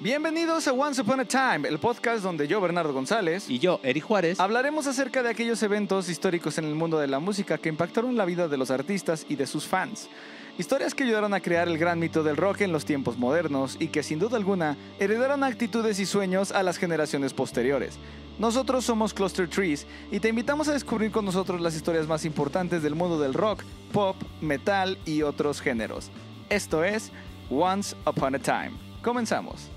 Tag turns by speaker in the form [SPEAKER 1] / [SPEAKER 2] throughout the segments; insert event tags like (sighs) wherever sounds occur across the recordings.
[SPEAKER 1] Bienvenidos a Once Upon a Time, el podcast donde yo, Bernardo González, y yo, Eri Juárez, hablaremos acerca de aquellos eventos históricos en el mundo de la música que impactaron la vida de los artistas y de sus fans. Historias que ayudaron a crear el gran mito del rock en los tiempos modernos y que sin duda alguna heredaron actitudes y sueños a las generaciones posteriores. Nosotros somos Cluster Trees y te invitamos a descubrir con nosotros las historias más importantes del mundo del rock, pop, metal y otros géneros. Esto es Once Upon a Time. Comenzamos.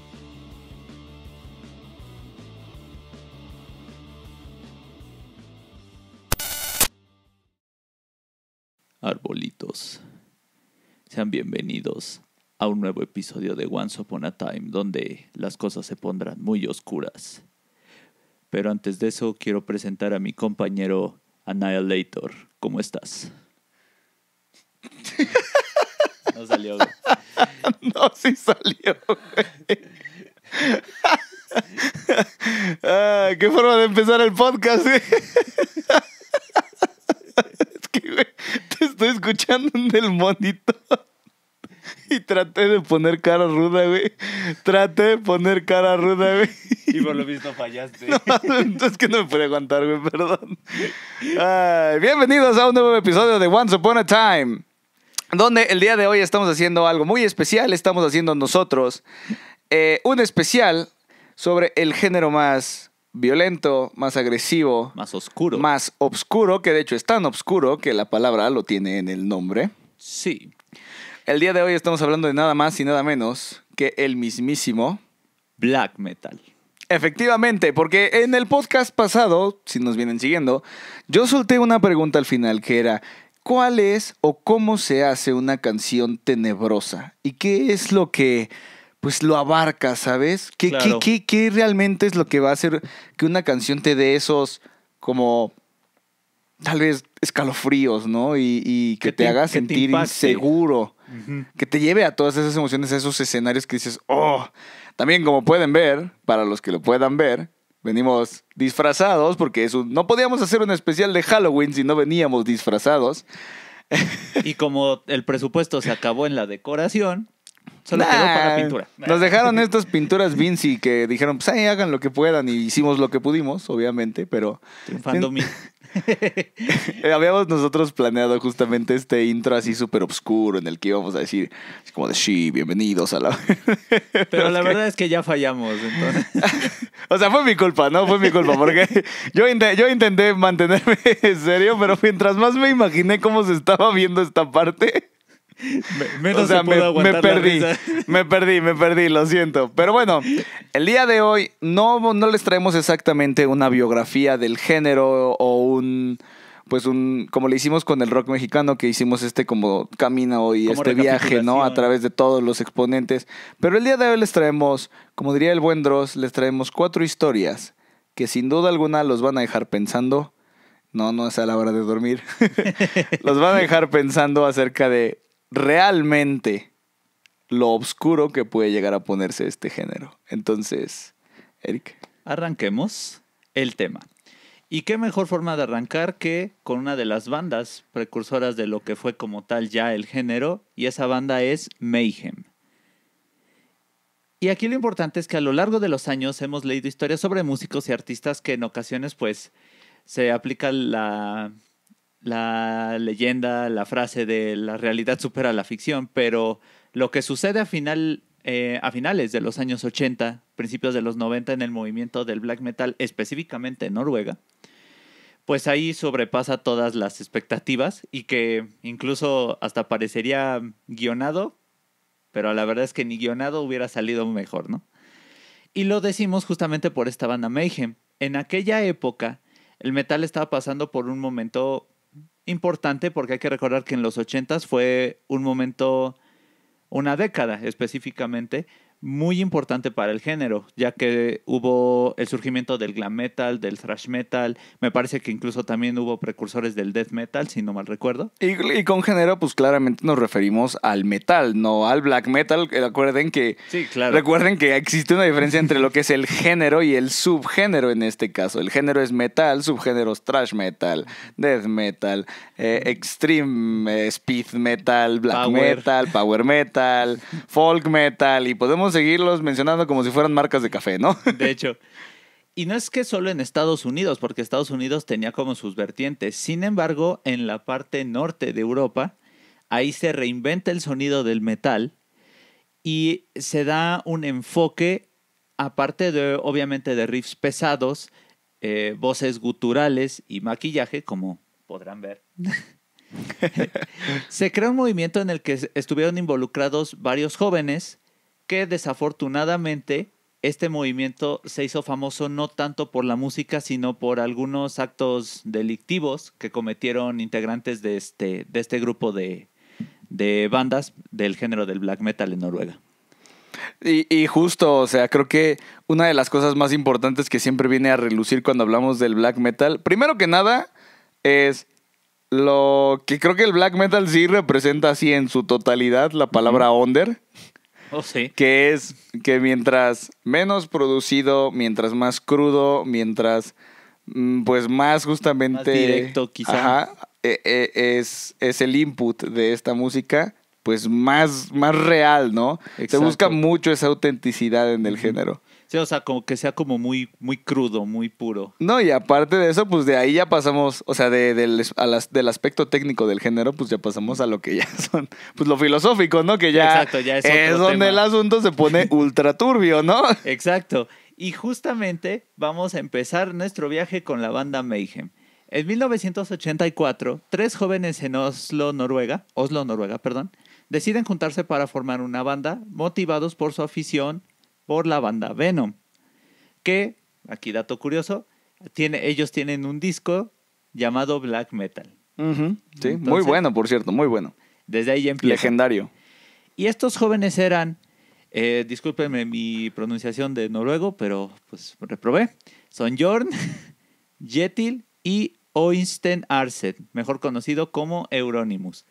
[SPEAKER 2] arbolitos. Sean bienvenidos a un nuevo episodio de Once Upon a Time, donde las cosas se pondrán muy oscuras. Pero antes de eso, quiero presentar a mi compañero Annihilator. ¿Cómo estás?
[SPEAKER 1] (laughs) No salió. (laughs) No, sí salió. (laughs) Ah, qué forma de empezar el podcast. ¿eh? Es que, estoy escuchando en el monitor. Y traté de poner cara ruda, güey. Traté de poner cara ruda, güey. Y por lo visto fallaste. Entonces que no me pude aguantar, güey, perdón. bienvenidos a un nuevo episodio de Once Upon a Time. Donde el día de hoy estamos haciendo algo muy especial. Estamos haciendo nosotros eh, un especial sobre el género más violento, más agresivo. Más oscuro. Más oscuro, que de hecho es tan oscuro que la palabra lo tiene en el nombre. Sí. El día de hoy estamos hablando de nada más y nada menos que el mismísimo black metal. Efectivamente, porque en el podcast pasado, si nos vienen siguiendo, yo solté una pregunta al final que era, ¿cuál es o cómo se hace una canción tenebrosa? ¿Y qué es lo que pues lo abarca, ¿sabes? ¿Qué, realmente es lo que va a hacer que una canción te dé esos como tal vez escalofríos, ¿no? Y, que, te, haga sentir inseguro, que te lleve a todas esas emociones, a esos escenarios que dices, oh, también como pueden ver, para los que lo puedan ver, venimos disfrazados porque no podíamos hacer un especial de Halloween si no veníamos disfrazados. y
[SPEAKER 2] como el presupuesto se acabó en la decoración,
[SPEAKER 1] Solo para pintura. Nos dejaron estas pinturas Vinci que dijeron, pues ahí hagan lo que puedan y hicimos lo que pudimos, obviamente, pero...
[SPEAKER 2] Triunfando (laughs)
[SPEAKER 1] eh, Habíamos nosotros planeado justamente este intro así súper obscuro en el que íbamos a decir, como de sí, bienvenidos a la.
[SPEAKER 2] (laughs) Pero, la verdad es que ya fallamos. Entonces. (laughs) o sea, fue mi culpa, ¿no? Fue mi culpa, porque yo,
[SPEAKER 1] yo intenté mantenerme en serio, pero mientras más me imaginé cómo se estaba viendo esta parte.
[SPEAKER 2] Menos o sea, me, perdí, (laughs)
[SPEAKER 1] me perdí, me perdí, lo siento. Pero bueno, el día de hoy no, no les traemos exactamente una biografía del género o un pues un como le hicimos con el rock mexicano que hicimos este como camino y este viaje, ¿no? A través de todos los exponentes, pero el día de hoy les traemos, como diría el buen Dross, les traemos cuatro historias que sin duda alguna los van a dejar pensando. No, no es a la hora de dormir. (laughs) los van a dejar pensando acerca de realmente lo oscuro que puede llegar a ponerse este género. Entonces,
[SPEAKER 2] Eric. Arranquemos el tema. Y qué mejor forma de arrancar que con una de las bandas precursoras de lo que fue como tal ya el género, y esa banda es Mayhem. Y aquí lo importante es que a lo largo de los años hemos leído historias sobre músicos y artistas que en ocasiones pues se aplica la la leyenda, la frase de la realidad supera la ficción, pero lo que sucede a, final, eh, a finales de los años 80, principios de los 90 en el movimiento del black metal, específicamente en Noruega, pues ahí sobrepasa todas las expectativas y que incluso hasta parecería guionado, pero la verdad es que ni guionado hubiera salido mejor, ¿no? Y lo decimos justamente por esta banda Mayhem. En aquella época, el metal estaba pasando por un momento importante porque hay que recordar que en los 80 fue un momento, una década específicamente, muy importante para el género, ya que hubo el surgimiento del glam metal, del thrash metal, me parece que incluso también hubo precursores del death metal, si no mal recuerdo.
[SPEAKER 1] Y, con género, pues claramente nos referimos al metal, no al black metal. Eh, recuerden que, recuerden que existe una diferencia entre lo que es el género y el subgénero en este caso. El género es metal, subgéneros es thrash metal, death metal, eh, extreme eh, speed metal, black metal, power metal, folk metal, y podemos seguirlos
[SPEAKER 2] mencionando como si fueran marcas de café, ¿no? (laughs) De hecho. Y no es que solo en Estados Unidos, porque Estados Unidos tenía como sus vertientes. Sin embargo, en la parte norte de Europa, ahí se reinventa el sonido del metal y se da un enfoque, aparte de, obviamente, de riffs pesados, eh, voces guturales y maquillaje, como podrán ver. (laughs) (laughs) se crea un movimiento en el que estuvieron involucrados varios jóvenes desafortunadamente este movimiento se hizo famoso no tanto por la música, sino por algunos actos delictivos que cometieron integrantes de este, de este grupo de, bandas del género del black metal en Noruega. Y, justo,
[SPEAKER 1] o sea, creo que una de las cosas más importantes que siempre viene a relucir cuando hablamos del black metal, primero que nada, es lo que creo que el black metal sí representa así en su totalidad la palabra under Oh, que es que mientras menos producido, mientras más crudo, mientras mm, pues más justamente... directo quizá. E, e, es, el input de esta música, pues más, más real, ¿no? Se busca mucho esa autenticidad en el
[SPEAKER 2] género o sea, como que sea como muy, muy crudo, muy puro.
[SPEAKER 1] No, y aparte de eso, pues de ahí ya pasamos, o sea, de, del aspecto técnico del género, pues ya pasamos a lo que ya (laughs) son,
[SPEAKER 2] pues lo filosófico, ¿no? Que ya, ya es, donde el
[SPEAKER 1] asunto se pone (laughs) ultra turbio,
[SPEAKER 2] ¿no? Exacto. Y justamente vamos a empezar nuestro viaje con la banda Mayhem. En 1984, tres jóvenes en Oslo, Noruega, Oslo, Noruega, perdón, deciden juntarse para formar una banda motivados por su afición por la banda Venom, que, aquí dato curioso, tiene, ellos tienen un disco llamado Black Metal.
[SPEAKER 1] Sí, muy bueno,
[SPEAKER 2] por cierto, muy bueno. Desde ahí empieza. Legendario. Y estos jóvenes eran, eh, discúlpenme mi pronunciación de noruego, pero pues reprobé, son Jorn, (laughs) Jetil y Oinsten Arset, mejor conocido como Euronymous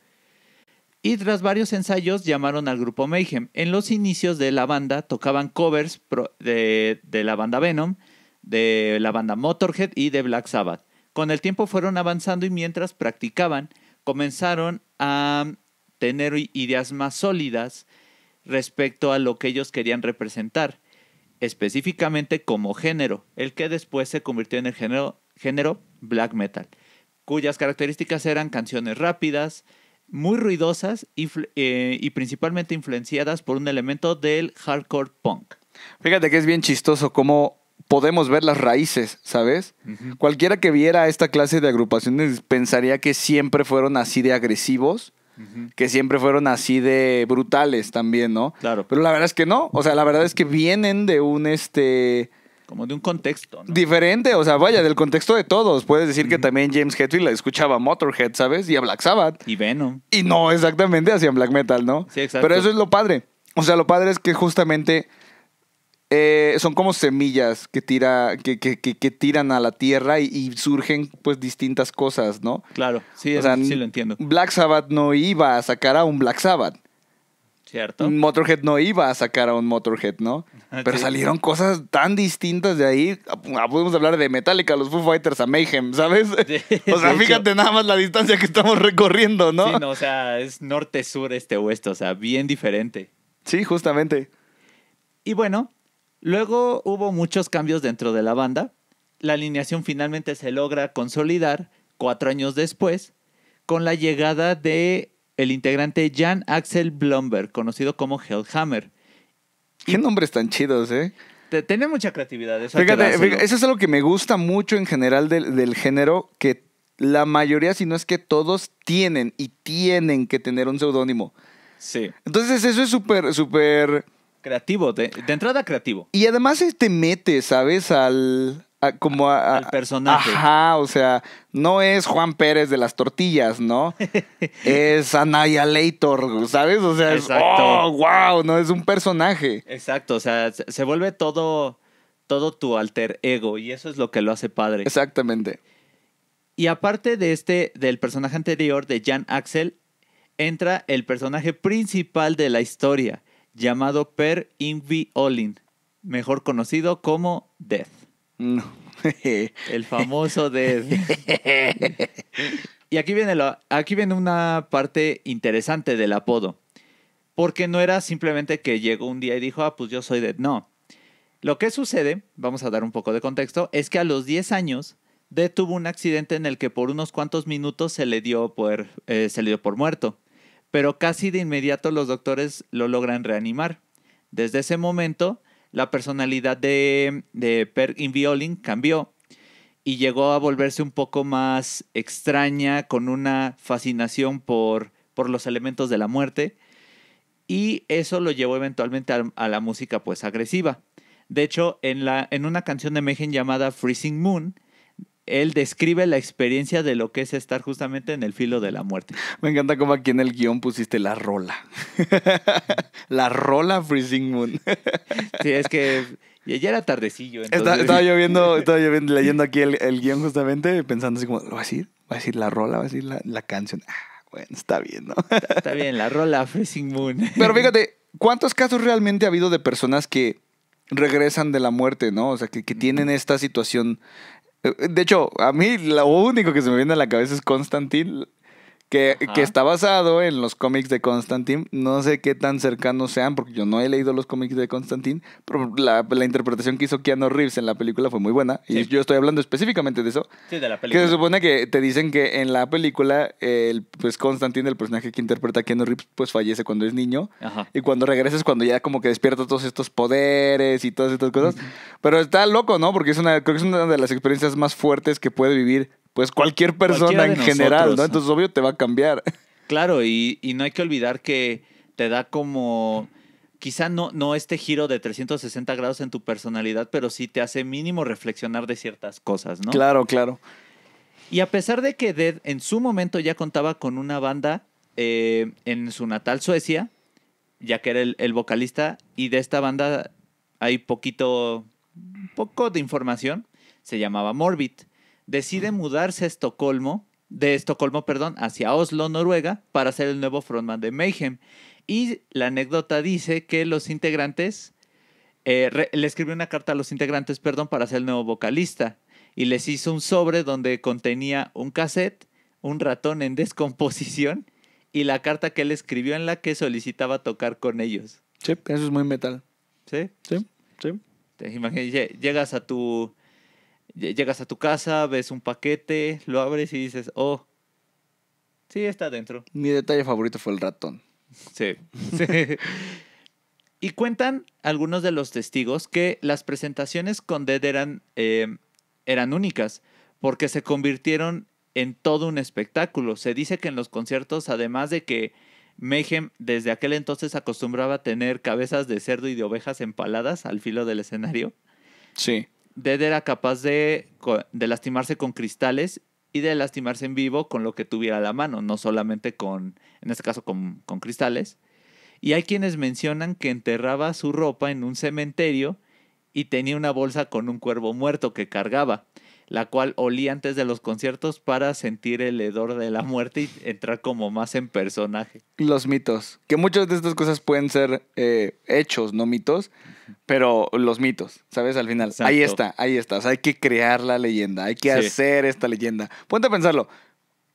[SPEAKER 2] y tras varios ensayos llamaron al grupo Mayhem. En los inicios de la banda tocaban covers de, la banda Venom, de la banda Motorhead y de Black Sabbath. Con el tiempo fueron avanzando y mientras practicaban comenzaron a tener ideas más sólidas respecto a lo que ellos querían representar, específicamente como género, el que después se convirtió en el género black metal, cuyas características eran canciones rápidas, muy ruidosas eh, y, principalmente influenciadas por un elemento del hardcore punk. Fíjate que es bien chistoso cómo podemos ver las raíces, ¿sabes? Cualquiera que
[SPEAKER 1] viera esta clase de agrupaciones pensaría que siempre fueron así de agresivos, que siempre fueron así de brutales también, ¿no? Claro. Pero la verdad es que no, o sea, la verdad es que vienen de un este como de un contexto. Diferente, o sea, vaya, del contexto de todos. Puedes decir que también James Hetfield la escuchaba a Motorhead, ¿sabes? Y a Black Sabbath. Y Venom. Y no exactamente hacían black metal, ¿no? Sí, exacto. Pero eso es lo padre. O sea, lo padre es que justamente eh, son como semillas que, tira, que, que, tiran a la tierra y, surgen pues distintas cosas, ¿no? Claro, sí, o sí lo entiendo. Black Sabbath no iba a sacar a un Black Sabbath. Un Motorhead no iba a sacar a un Motorhead, ¿no? Ah, Pero salieron cosas tan distintas de ahí. Ah, podemos hablar de Metallica, los Foo Fighters, a Mayhem,
[SPEAKER 2] ¿sabes? (laughs) o sea, fíjate nada más la distancia que estamos recorriendo, ¿no? no, o sea, es norte, sur, este, oeste, o sea, bien diferente. Sí, justamente. Y bueno, luego hubo muchos cambios dentro de la banda. La alineación finalmente se logra consolidar cuatro años después con la llegada de el integrante Jan Axel Blomberg, conocido como Hellhammer. Qué nombres tan chidos, ¿eh? Tiene mucha creatividad. Eso fíjate, eso es
[SPEAKER 1] algo que me gusta mucho en general del, género, que la mayoría, si no es que todos, tienen y tienen que tener un seudónimo. Sí. Entonces eso es súper, súper... Creativo, de, entrada creativo. Y además te este, mete, ¿sabes? Al, como al personaje. Ajá, o sea, no es Juan Pérez de las tortillas, ¿no? (laughs) es Anaya
[SPEAKER 2] Leitor, ¿sabes? O sea, es, wow, oh, no es un personaje. Exacto, o sea, se vuelve todo, todo tu alter ego y eso es lo que lo hace padre. Exactamente. Y aparte de este, del personaje anterior de Jan Axel, entra el personaje principal de la historia, llamado Per Invi Olin, mejor conocido como Death. No. (laughs) El famoso Dead. (laughs) y aquí viene, lo, aquí viene una parte interesante del apodo. Porque no era simplemente que llegó un día y dijo, ah, pues yo soy Dead. No. Lo que sucede, vamos a dar un poco de contexto, es que a los 10 años, Dead tuvo un accidente en el que por unos cuantos minutos se le dio por, eh, se le dio por muerto. Pero casi de inmediato los doctores lo logran reanimar. Desde ese momento, la personalidad de, de Per Violin cambió y llegó a volverse un poco más extraña, con una fascinación por, los elementos de la muerte. Y eso lo llevó eventualmente a, la música pues agresiva. De hecho, en, la, en una canción de Mehen llamada Freezing Moon, él describe la experiencia de lo que es estar justamente en el filo de la muerte. Me encanta cómo aquí en el guión pusiste la rola. (laughs) la rola Freezing Moon. sí, es que ayer era tardecillo. estaba
[SPEAKER 1] lloviendo, (laughs) estaba leyendo aquí el, guión justamente, pensando así como, ¿lo va a decir? ¿Va a decir la rola? ¿Va a decir la, la canción? Ah, bueno, está bien, ¿no? está, bien, la rola Freezing Moon. (laughs) Pero fíjate, ¿cuántos casos realmente ha habido de personas que regresan de la muerte, ¿no? O sea, que, que tienen esta situación eh, de hecho, a mí lo único que se me viene a la cabeza es constantin. Que, está basado en los cómics de Constantine. No sé qué tan cercanos sean, porque yo no he leído los cómics de Constantine, pero la, interpretación que hizo Keanu Reeves en la película fue muy buena. Y yo estoy hablando específicamente de eso. Sí, de la película. Que se supone que te dicen que en la película, el, pues Constantine, el personaje que interpreta a Keanu Reeves, pues fallece cuando es niño. Y cuando regresa es cuando ya como que despierta todos estos poderes y todas estas cosas. Pero está loco, ¿no? Porque es una, creo que es una de las experiencias más fuertes que puede vivir pues cualquier persona en general, ¿no? Entonces,
[SPEAKER 2] obvio, te va a cambiar. Claro, y, no hay que olvidar que te da como, quizá no, no este giro de 360 grados en tu personalidad, pero sí te hace mínimo reflexionar de ciertas cosas, ¿no? Claro, claro. Y a pesar de que Dead en su momento ya contaba con una banda eh, en su natal Suecia, ya que era el, el, vocalista, y de esta banda hay poquito, poco de información, se llamaba Morbid decide mudarse a Estocolmo, de Estocolmo, perdón, hacia Oslo, Noruega, para ser el nuevo frontman de Mayhem. Y la anécdota dice que los integrantes, eh, le escribió una carta a los integrantes, perdón, para ser el nuevo vocalista. Y les hizo un sobre donde contenía un cassette, un ratón en (laughs) descomposición y la carta que él escribió en la que solicitaba tocar con ellos.
[SPEAKER 1] Sí, eso es muy metal. ¿Sí? Sí, sí.
[SPEAKER 2] Te llegas a tu Llegas a tu casa, ves un paquete, lo abres y dices, oh, sí, está adentro. Mi detalle favorito fue el ratón. Sí. (laughs) y cuentan algunos de los testigos que las presentaciones con Dead eran, eh, eran únicas, porque se convirtieron en todo un espectáculo. Se dice que en los conciertos, además de que Mayhem desde aquel entonces acostumbraba a tener cabezas de cerdo y de ovejas empaladas al filo del escenario. Sí. Dead era capaz de, lastimarse con cristales y de lastimarse en vivo con lo que tuviera a la mano, no solamente con, en este caso, con, cristales. Y hay quienes mencionan que enterraba su ropa en un cementerio y tenía una bolsa con un cuervo muerto que cargaba, la cual olía antes de los conciertos para sentir el hedor de la muerte y entrar como más en personaje. Los mitos,
[SPEAKER 1] que muchas de estas cosas pueden ser eh, hechos, no mitos, pero los mitos, ¿sabes? Al final, ahí está, ahí está. O sea, hay que crear la leyenda, hay que hacer esta leyenda. Ponte a pensarlo.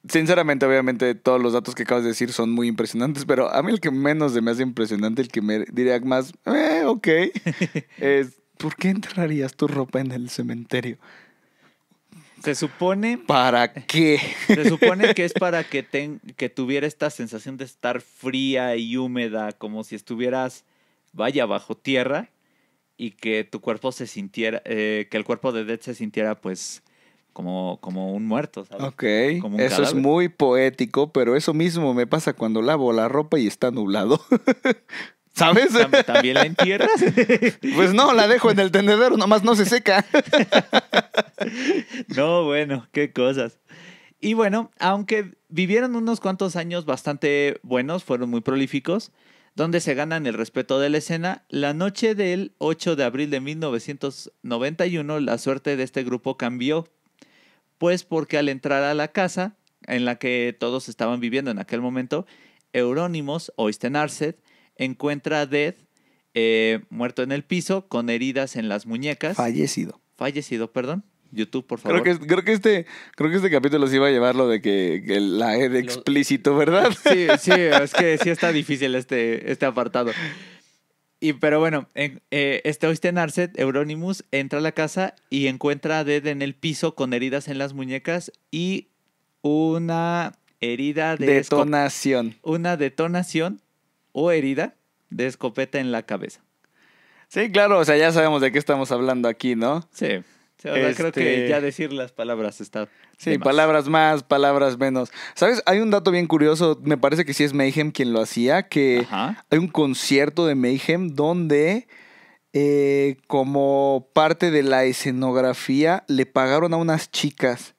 [SPEAKER 1] Sinceramente, obviamente, todos los datos que acabas de decir son muy impresionantes, pero a mí el que menos me hace impresionante, el que me diría más, eh, ok, (laughs) es, ¿por qué enterrarías tu ropa en el cementerio?
[SPEAKER 2] Se supone. ¿Para qué? Se supone que es para que, que tuviera esta sensación de estar fría y húmeda, como si estuvieras, vaya, bajo tierra y que tu cuerpo se sintiera, eh, que el cuerpo de Dead se sintiera pues como, como un muerto, ¿sabes? Ok, eso es
[SPEAKER 1] muy poético, pero eso mismo me pasa cuando lavo la ropa y está nublado. (laughs)
[SPEAKER 2] ¿Sabes? ¿También la entierras?
[SPEAKER 1] (laughs) Pues no, la dejo en el tendedero, nomás no se seca. (laughs)
[SPEAKER 2] No, bueno, qué cosas. Y bueno, aunque vivieron unos cuantos años bastante buenos, fueron muy prolíficos, donde se ganan el respeto de la escena. La noche del 8 de abril de 1991, la suerte de este grupo cambió, pues porque al entrar a la casa en la que todos estaban viviendo en aquel momento, Euronymous, o Arset, encuentra a Dead eh, muerto en el piso con heridas en las muñecas. Fallecido. Fallecido, perdón. YouTube, por favor. Creo que, este,
[SPEAKER 1] creo que este capítulo se iba a llevar lo de que, la ed explícito, ¿verdad? (laughs) Sí, sí, (laughs) es
[SPEAKER 2] que sí está difícil este, este apartado. Y pero bueno, en, eh, este Oysten Arset, Euronymous, entra a la casa y encuentra a Ded en el piso con heridas en las muñecas y una herida de detonación. Una detonación o herida de escopeta en la cabeza. Sí, claro, o sea, ya sabemos de qué estamos hablando aquí, ¿no? Sí creo que este, ya decir las palabras está.
[SPEAKER 1] Sí, palabras más, palabras menos. ¿Sabes? Hay un dato bien curioso. Me parece que sí es Mayhem quien lo hacía. Que hay un concierto de Mayhem donde. Eh, como parte de la escenografía, le pagaron a unas chicas.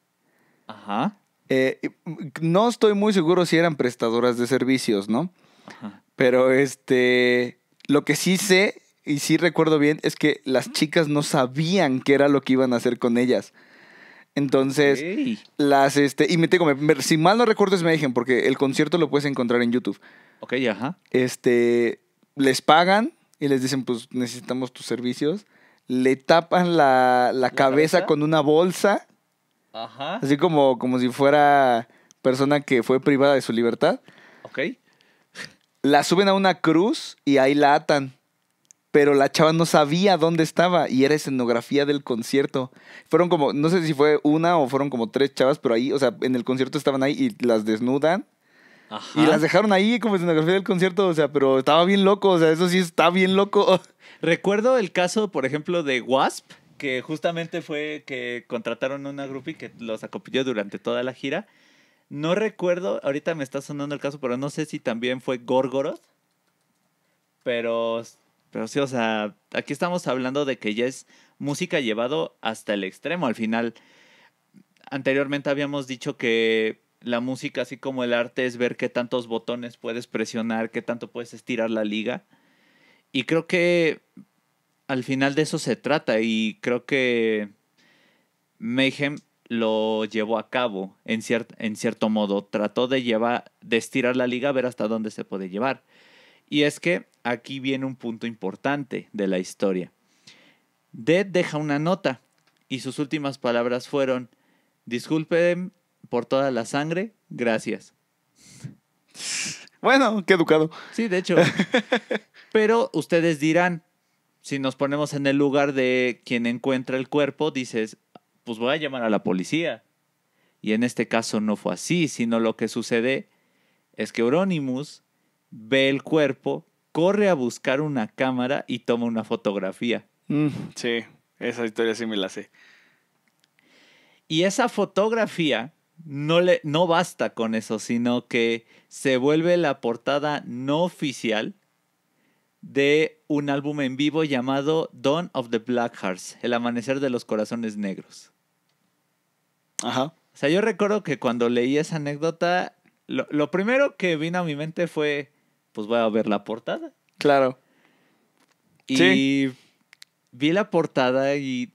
[SPEAKER 1] Ajá. Eh, no estoy muy seguro si eran prestadoras de servicios, ¿no? Pero este. Lo que sí sé y sí recuerdo bien, es que las chicas no sabían qué era lo que iban a hacer con ellas. Entonces, las, este, y me tengo, si mal no recuerdo es me dejen, porque el concierto lo puedes encontrar en YouTube. Ok, ajá. Este, les pagan y les dicen, pues necesitamos tus servicios. Le tapan la, cabeza, con una bolsa.
[SPEAKER 2] Ajá. Así
[SPEAKER 1] como, como si fuera persona que fue privada de su libertad. Ok. La suben a una cruz y ahí la atan pero la chava no sabía dónde estaba y era escenografía del concierto. Fueron como, no sé si fue una o fueron como tres chavas, pero ahí, o sea, en el concierto estaban ahí y las desnudan. Y las dejaron ahí como escenografía
[SPEAKER 2] del concierto, o sea, pero estaba bien loco, o sea, eso sí está bien loco. (laughs) Recuerdo el caso, por ejemplo, de Wasp, que justamente fue que contrataron una groupie que los acompañó durante toda la gira. No recuerdo, ahorita me está sonando el caso, pero no sé si también fue Gorgoroth. Pero pero o sea, aquí estamos hablando de que ya es música llevado hasta el extremo. Al final, anteriormente habíamos dicho que la música, así como el arte, es ver qué tantos botones puedes presionar, qué tanto puedes estirar la liga. Y creo que al final de eso se trata y creo que Mayhem lo llevó a cabo en, en cierto modo. Trató de llevar, de estirar la liga, a ver hasta dónde se puede llevar. Y es que aquí viene un punto importante de la historia. Dead deja una nota y sus últimas palabras fueron, disculpen por toda la sangre, gracias. Bueno, qué educado. Sí, de hecho. (laughs) Pero ustedes dirán, si nos ponemos en el lugar de quien encuentra el cuerpo, dices, pues voy a llamar a la policía. Y en este caso no fue así, sino lo que sucede es que Euronymous ve el cuerpo corre a buscar una cámara y toma una fotografía. Mm. sí, esa historia sí me la sé. Y esa fotografía no, le, no basta con eso, sino que se vuelve la portada no oficial de un álbum en vivo llamado Dawn of the Black Hearts, El Amanecer de los Corazones Negros. Ajá. O sea, yo recuerdo que cuando leí esa anécdota, lo, lo primero que vino a mi mente fue, pues voy a ver la portada. Claro. Y vi la portada y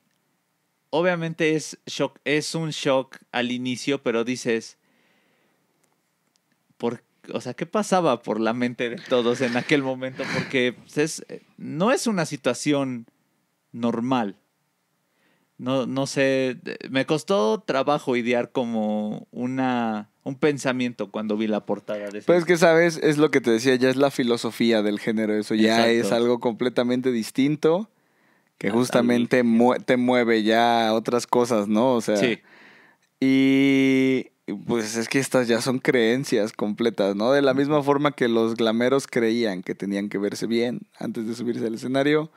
[SPEAKER 2] obviamente es, shock, es un shock al inicio, pero dices, ¿por, o sea, ¿qué pasaba por la mente de todos en aquel momento? Porque pues, no es una situación normal. No, no sé, me costó trabajo idear como una, un pensamiento cuando vi la portada. De pues
[SPEAKER 1] que, ¿sabes? Es lo que te decía, ya es la filosofía del género, eso ya es algo completamente distinto que justamente te mueve ya a otras cosas, ¿no? O sea, sí. Y pues es que estas ya son creencias completas, ¿no? De la misma forma que los glameros creían que tenían que verse bien antes de subirse al escenario,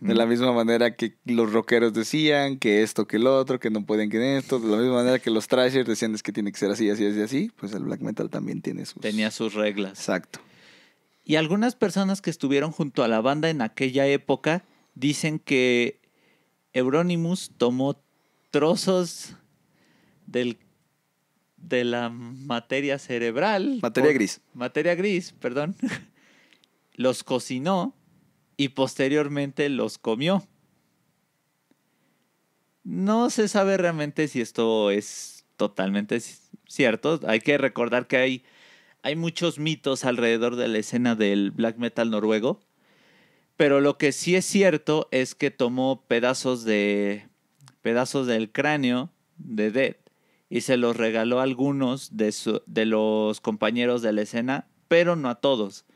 [SPEAKER 1] de la misma manera que los rockeros decían que esto, que el otro, que no pueden que esto, de la misma manera que los thrashers
[SPEAKER 2] decían es que tiene
[SPEAKER 1] que ser así, así, así, así, pues el black metal también tiene sus...
[SPEAKER 2] Tenía sus reglas. Exacto. Y algunas personas que estuvieron junto a la banda en aquella época dicen que Euronymous tomó trozos del de la materia cerebral. Materia gris. Materia gris, perdón. (laughs) los cocinó y posteriormente los comió. No se sabe realmente si esto es totalmente cierto. Hay que recordar que hay, hay muchos mitos alrededor de la escena del black metal noruego. Pero lo que sí es cierto es que tomó pedazos de pedazos del cráneo de, de y se los regaló a algunos de, de los compañeros de la escena, pero no a todos,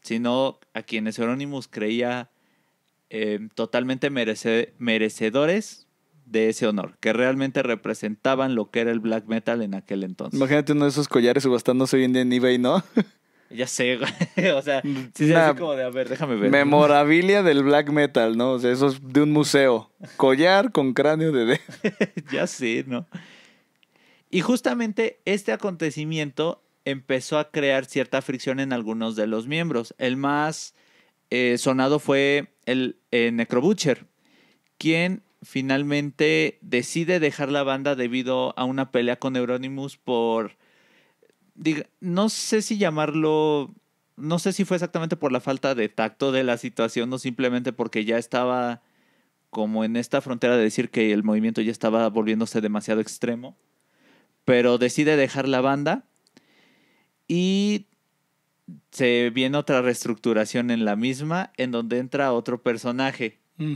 [SPEAKER 2] sino a quienes Euronymous creía eh, totalmente merecedores de ese honor, que realmente representaban lo que era el black metal en aquel entonces.
[SPEAKER 1] Imagínate uno de esos collares subastándose hoy en día en eBay, ¿no? (laughs)
[SPEAKER 2] Ya sé, güey. (laughs) O sea, sí se hace como de, a ver, déjame ver.
[SPEAKER 1] Memorabilia del black metal, ¿no? O sea, eso es de un
[SPEAKER 2] museo. Collar con cráneo de... (laughs) ya sé, ¿no? Y justamente este acontecimiento empezó a crear cierta fricción en algunos de los miembros. El más eh, sonado fue el eh, Necrobutcher, quien finalmente decide dejar la banda debido a una pelea con Euronymous por, no sé si llamarlo, no sé si fue exactamente por la falta de tacto de la situación o simplemente porque ya estaba como en esta frontera de decir que el movimiento ya estaba volviéndose demasiado extremo pero decide dejar la banda y se viene otra reestructuración en la misma, en donde entra otro personaje. Mm.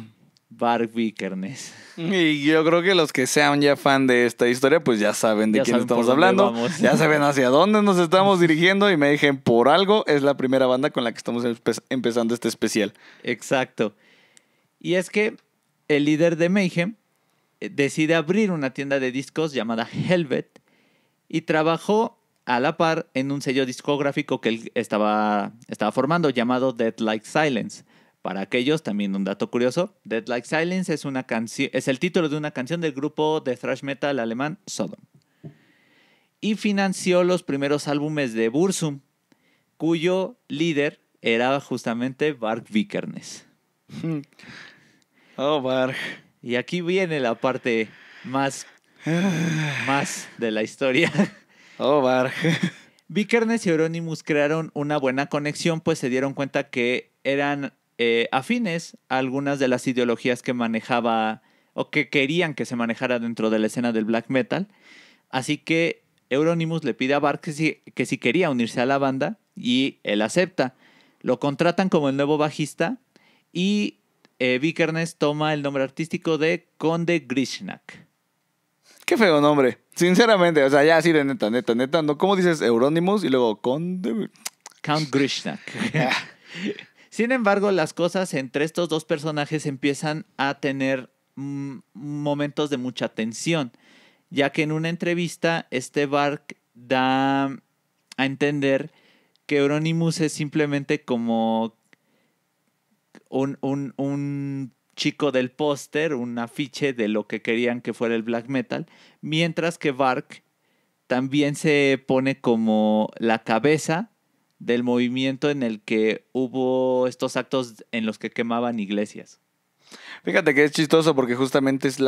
[SPEAKER 2] Bark Y
[SPEAKER 1] yo creo que los que sean ya fan de esta historia, pues ya saben de quién estamos hablando. Ya (laughs) saben hacia dónde nos estamos dirigiendo y me dijeron por algo, es la primera
[SPEAKER 2] banda con la que estamos empezando este especial. Exacto. Y es que el líder de Mayhem eh, decide abrir una tienda de discos llamada Helvet y trabajó a la par en un sello discográfico que él estaba, estaba formando llamado Dead Like Silence. Para aquellos, también un dato curioso, Dead Like Silence es, una es el título de una canción del grupo de thrash metal alemán Sodom. Y financió los primeros álbumes de Bursum, cuyo líder era justamente Bark Vikernes. (laughs) Oh, Bark. Y aquí viene la parte más (sighs) más de la historia. (laughs) Oh, bar. (laughs) Vikernes y Euronymous crearon una buena conexión, pues se dieron cuenta que eran eh, afines a algunas de las ideologías que manejaba o que querían que se manejara dentro de la escena del black metal. Así que Euronymous le pide a Bark que si, quería unirse a la banda y él acepta. Lo contratan como el nuevo bajista y eh, Vikernes toma el nombre artístico de Conde Grishnak. Qué feo nombre. Sinceramente, o sea, ya así de neta, neta, neta. ¿no? ¿Cómo dices Euronymous y luego Conde? Count Grishnak. (laughs) Sin embargo, las cosas entre estos dos personajes empiezan a tener mm, momentos de mucha tensión, ya que en una entrevista este Bark da a entender que Euronymous es simplemente como un, un, un chico del póster un afiche de lo que querían que fuera el black metal, mientras que Bark también se pone como la cabeza del movimiento en el que hubo estos actos en los que quemaban iglesias. Fíjate
[SPEAKER 1] que es chistoso porque justamente es,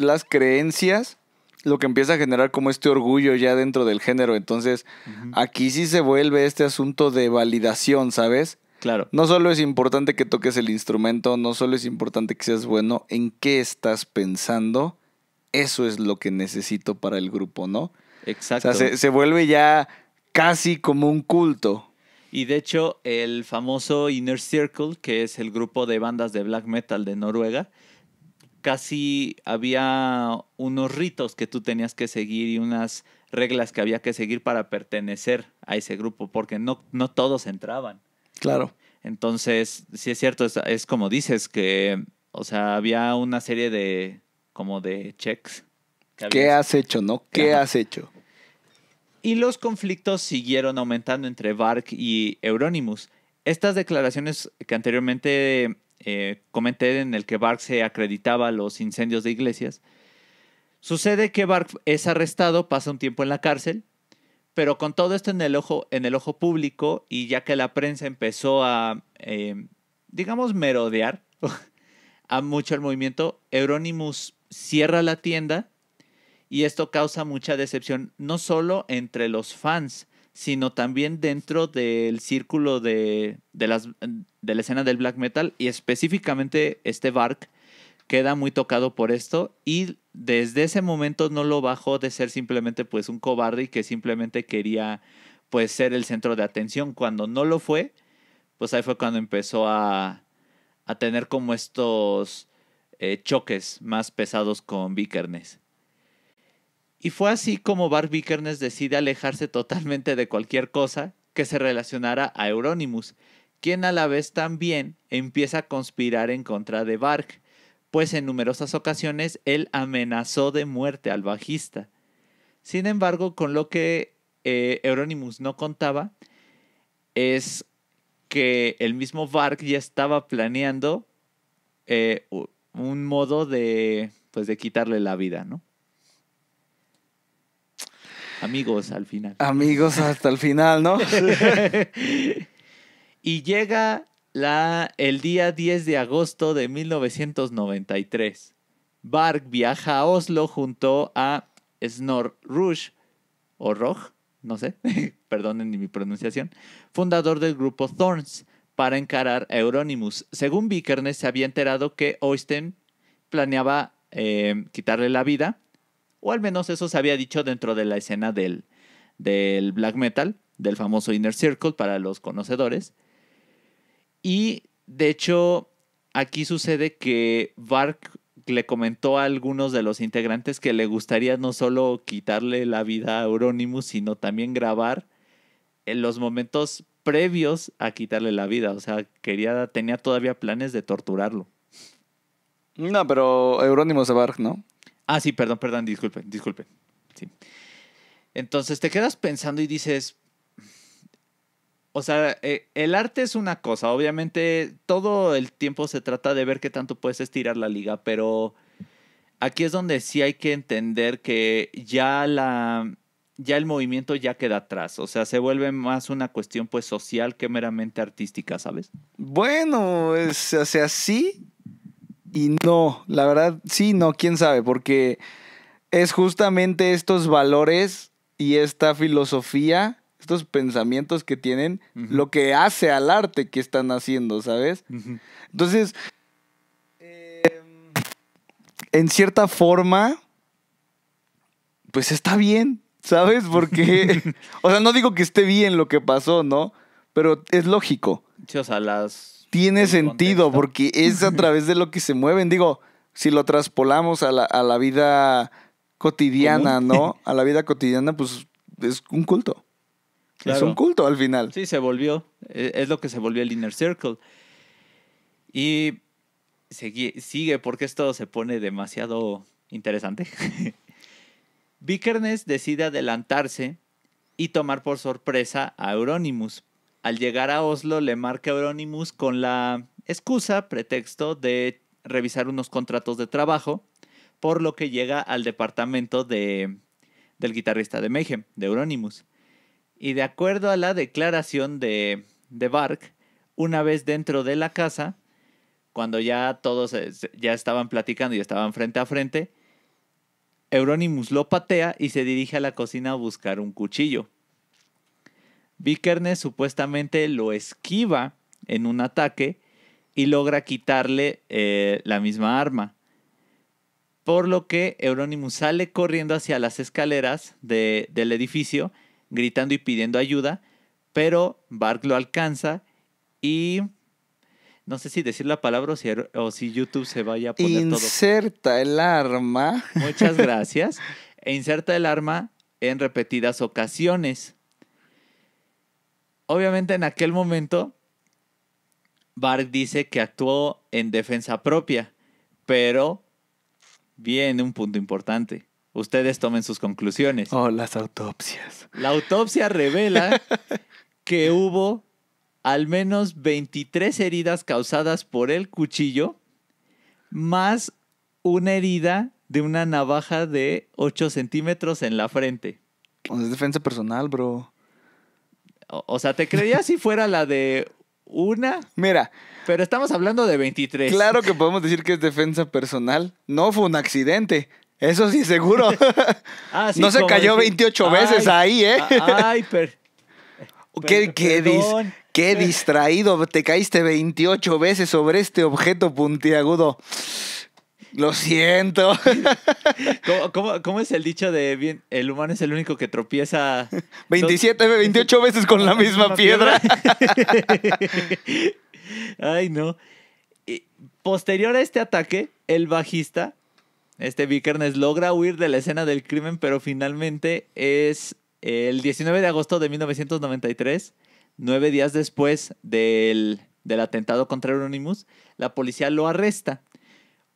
[SPEAKER 1] las creencias lo que empieza a generar como este orgullo ya dentro del género. Entonces, aquí sí se vuelve este asunto de validación, ¿sabes? Claro. No solo es importante que toques el instrumento, no solo es importante que seas bueno, en qué estás pensando, eso es lo que necesito para el grupo,
[SPEAKER 2] ¿no? Exacto. O sea, se, se
[SPEAKER 1] vuelve ya casi como un culto.
[SPEAKER 2] Y de hecho, el famoso Inner Circle, que es el grupo de bandas de black metal de Noruega, casi había unos ritos que tú tenías que seguir y unas reglas que había que seguir para pertenecer a ese grupo, porque no, no todos entraban. Claro. Entonces, si es cierto, es, como dices, que, o sea, había una serie de, como de checks. ¿Qué has
[SPEAKER 1] hecho, no? ¿Qué has hecho?
[SPEAKER 2] Y los conflictos siguieron aumentando entre Bark y Euronymous. Estas declaraciones que anteriormente eh, comenté en el que Bark se acreditaba a los incendios de iglesias, sucede que Bark es arrestado, pasa un tiempo en la cárcel pero con todo esto en el ojo, en el ojo público y ya que la prensa empezó a, eh, digamos, merodear (laughs) a mucho el movimiento, Euronymous cierra la tienda y esto causa mucha decepción, no solo entre los fans, sino también dentro del círculo de, las, de la escena del black metal y específicamente este Bark queda muy tocado por esto y desde ese momento no lo bajó de ser simplemente pues un cobarde y que simplemente quería pues ser el centro de atención. Cuando no lo fue, pues ahí fue cuando empezó a, a tener como estos eh, choques más pesados con Vikernes. Y fue así como Bart Vickernes decide alejarse totalmente de cualquier cosa que se relacionara a Euronymous, quien a la vez también empieza a conspirar en contra de Bark pues en numerosas ocasiones él amenazó de muerte al bajista. Sin embargo, con lo que eh, Euronymous no contaba es que el mismo Vark ya estaba planeando eh, un modo de, pues, de quitarle la vida, ¿no? Amigos al final. Amigos hasta el final, ¿no? (laughs) y llega la, el día 10 de agosto de 1993. Bark viaja a Oslo junto a Snor Rush, o Rog, no sé, (laughs) perdonen mi pronunciación, fundador del grupo Thorns, para encarar a Euronymous. Según Vikernes, se había enterado que Oystein planeaba eh, quitarle la vida, o al menos eso se había dicho dentro de la escena del, del black metal, del famoso Inner Circle para los conocedores. Y de hecho, aquí sucede que Bark le comentó a algunos de los integrantes que le gustaría no solo quitarle la vida a Euronymous, sino también grabar en los momentos previos a quitarle la vida. O sea, quería, tenía todavía planes de torturarlo. No, pero Euronymous de Bark, ¿no? Ah, sí, perdón, perdón, disculpen, disculpe Sí. Entonces te quedas pensando y dices, o sea, eh, el arte es una cosa. Obviamente, todo el tiempo se trata de ver qué tanto puedes estirar la liga, pero aquí es donde sí hay que entender que ya la. Ya el movimiento ya queda atrás, o sea, se vuelve más una cuestión pues social que meramente artística, ¿sabes?
[SPEAKER 1] Bueno, o sea, sí y no, la verdad, sí, no, quién sabe, porque es justamente estos valores y esta filosofía pensamientos que tienen lo que hace al arte que están haciendo, ¿sabes? Entonces, em, en cierta forma, pues está bien, ¿sabes? Porque, (laughs) o sea, no digo que esté bien lo que pasó, ¿no? Pero es lógico. las... Tiene sentido, porque es a través de lo que se mueven. Digo, si lo traspolamos a la, vida cotidiana, ¿no? A la vida cotidiana, pues es un culto. Es un
[SPEAKER 2] culto al final. Sí, se volvió. E, es lo que se volvió el Inner Circle. Y sigue porque esto se pone demasiado interesante. (laughs) Vickernes decide adelantarse y tomar por sorpresa a Euronymous. Al llegar a Oslo le marca a Euronymous con la excusa, pretexto de revisar unos contratos de trabajo, por lo que llega al departamento de, del guitarrista de Mayhem, de Euronymous. Y de acuerdo a la declaración de, de Bark, una vez dentro de la casa, cuando ya todos ya estaban platicando y estaban frente a frente, Euronymous lo patea y se dirige a la cocina a buscar un cuchillo. Vikernes supuestamente lo esquiva en un ataque y logra quitarle eh, la misma arma. Por lo que Euronymous sale corriendo hacia las escaleras del edificio gritando y pidiendo ayuda, pero Bark lo alcanza y no sé si decir la palabra o si, er, YouTube se vaya a poner inserta todo. Inserta el arma. Muchas (laughs) gracias. e inserta el arma en repetidas ocasiones. Obviamente en aquel momento, Bark dice que actuó en defensa propia, pero viene un punto importante. Ustedes tomen sus conclusiones. Oh, las autopsias. La autopsia revela (laughs) que hubo al menos 23 heridas causadas por el cuchillo, más una herida de una navaja de 8 centímetros en la frente. Pues es defensa personal, bro. O, sea, te creías si fuera la de una. Mira. Pero estamos hablando de 23. Claro que podemos decir que es defensa
[SPEAKER 1] personal. No fue un accidente. Eso sí, seguro. (laughs)
[SPEAKER 2] Ah, no se cayó 28 veces ahí, ¿eh?
[SPEAKER 1] (laughs) ¿Qué, distraído, te caíste 28 veces sobre este objeto puntiagudo.
[SPEAKER 2] Lo siento. (laughs) ¿Cómo, es el dicho de el humano es el único que tropieza 27, 28 veces con la misma, piedra? Ay, no. posterior a este ataque, el bajista este Vikernes logra huir de la escena del crimen, pero finalmente es el 19 de agosto de 1993, nueve días después del, atentado contra Euronymous, la policía lo arresta.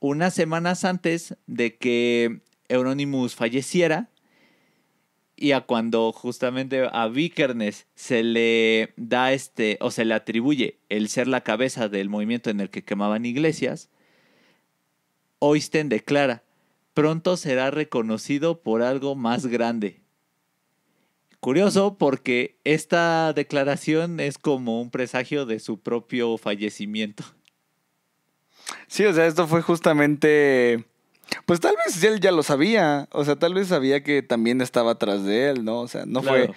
[SPEAKER 2] Unas semanas antes de que Euronymous falleciera, y a cuando justamente a Vikernes se le da este o se le atribuye el ser la cabeza del movimiento en el que quemaban iglesias, Oisten declara pronto será reconocido por algo más grande. Curioso porque esta declaración es como un presagio de su propio fallecimiento. Sí, o sea, esto fue
[SPEAKER 1] justamente... Pues tal vez él ya lo sabía, o sea, tal vez sabía que también estaba atrás de él, ¿no? O sea, no fue...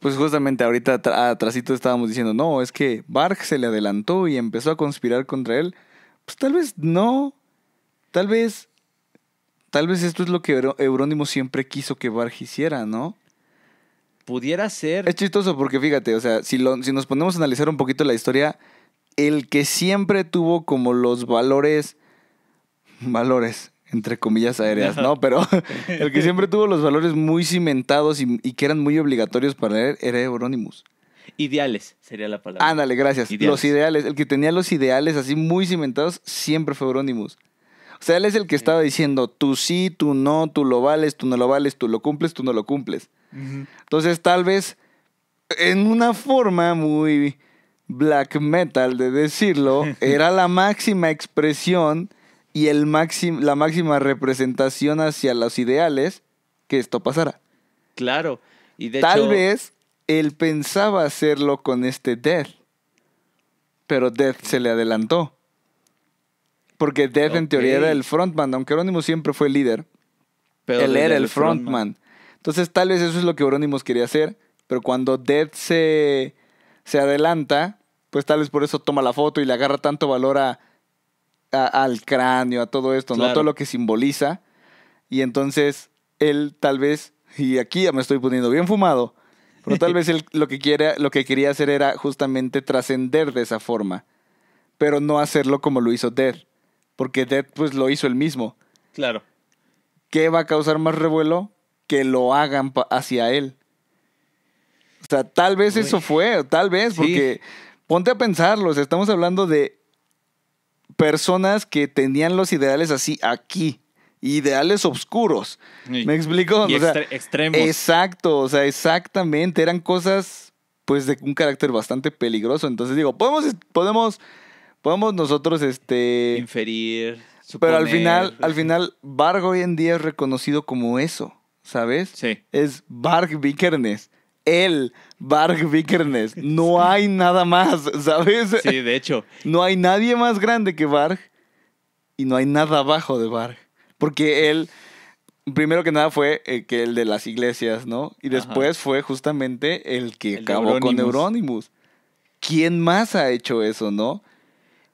[SPEAKER 1] Pues justamente ahorita atrásito estábamos diciendo, no, es que Bark se le adelantó y empezó a conspirar contra él. Pues tal vez no, tal vez Tal vez esto es lo que Eurónimo siempre quiso que Barge hiciera, ¿no? Pudiera ser. Es chistoso porque fíjate, o sea, si, si nos ponemos a analizar un poquito la historia, el que siempre tuvo como los valores, valores, entre comillas aéreas, ¿no? Pero (laughs) el que siempre tuvo los valores muy cimentados y, que eran muy obligatorios para leer era Eurónimo. Ideales
[SPEAKER 2] sería la palabra.
[SPEAKER 1] Ándale, gracias. Los ideales. El que tenía los ideales así muy cimentados siempre fue Eurónimo. O sea, él es el que estaba diciendo, tú sí, tú no, tú lo vales, tú no lo vales, tú lo cumples, tú no lo cumples. Entonces, tal vez, en una forma muy black metal de decirlo, (laughs) era la máxima expresión y el la máxima representación hacia los ideales que esto pasara.
[SPEAKER 2] Claro. Y Tal vez
[SPEAKER 1] él pensaba hacerlo con este Death, pero Death se le adelantó. Porque Death en teoría era el frontman, aunque Euronymous siempre fue el líder. Pero él era el frontman. Entonces tal vez eso es lo que Euronymous quería hacer, pero cuando Death se, se adelanta, pues tal vez por eso toma la foto y le agarra tanto valor a, al cráneo, a todo esto, ¿no? Todo lo que simboliza. Y entonces él tal vez, y aquí ya me estoy poniendo bien fumado, pero tal (laughs) vez él lo que, quiere, lo que quería hacer era justamente trascender de esa forma, pero no hacerlo como lo hizo Death. Porque Dead pues lo hizo él mismo. Claro. ¿Qué va a causar más revuelo? Que lo hagan hacia él. O sea, tal vez eso fue, tal vez, porque ponte a pensarlo, o sea, estamos hablando de personas que tenían los ideales así aquí, ideales oscuros. ¿Me explico? extremos. Exacto, o sea, exactamente, eran cosas pues de un carácter bastante peligroso. Entonces digo, podemos, podemos podemos nosotros este inferir. Pero al final, al final, Barg hoy en día es reconocido como eso, ¿sabes? Sí. Es Varg Vikernes. Él, Varg Vikernes. No hay nada más, ¿sabes? Sí, de hecho. No hay nadie más grande que Varg. y no hay nada abajo de Varg. Porque él, primero que nada, fue eh, que el de las iglesias, ¿no?
[SPEAKER 2] Y después fue justamente el que acabó con Euronymous. ¿Quién más ha hecho eso, no?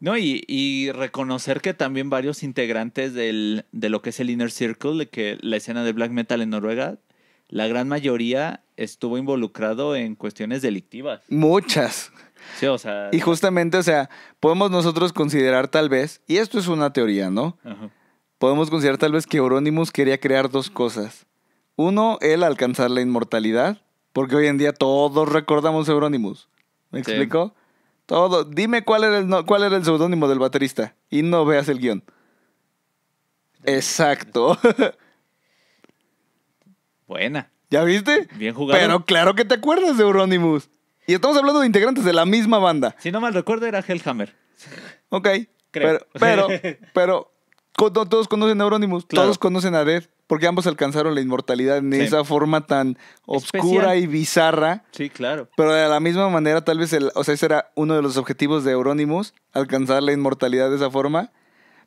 [SPEAKER 2] No, y, y, reconocer que también varios integrantes del, de lo que es el Inner Circle, de que la escena de black metal en Noruega, la gran mayoría estuvo involucrado en cuestiones delictivas.
[SPEAKER 1] Muchas.
[SPEAKER 2] Sí, o sea. Y
[SPEAKER 1] justamente, o sea, podemos nosotros considerar tal vez, y esto es una teoría, ¿no? Podemos considerar tal vez que Euronymous quería crear dos cosas. Uno, él alcanzar la inmortalidad, porque hoy en día todos recordamos a Euronymous. ¿Me sí. explico? Dime cuál era el, cuál el seudónimo del baterista y no veas el guión. Exacto. (laughs) Buena. ¿Ya viste? Bien jugado. Pero claro que te acuerdas de Euronymous. Y estamos hablando de integrantes de la misma banda. Si no mal recuerdo, era Hellhammer. Ok. Pero, pero, (laughs) todos conocen a Euronymous, todos conocen a Death, porque ambos alcanzaron la inmortalidad en esa forma tan oscura y bizarra. Sí, claro. Pero de la misma manera, tal vez, o sea, ese era uno de los objetivos de Euronymous, alcanzar la inmortalidad de esa forma.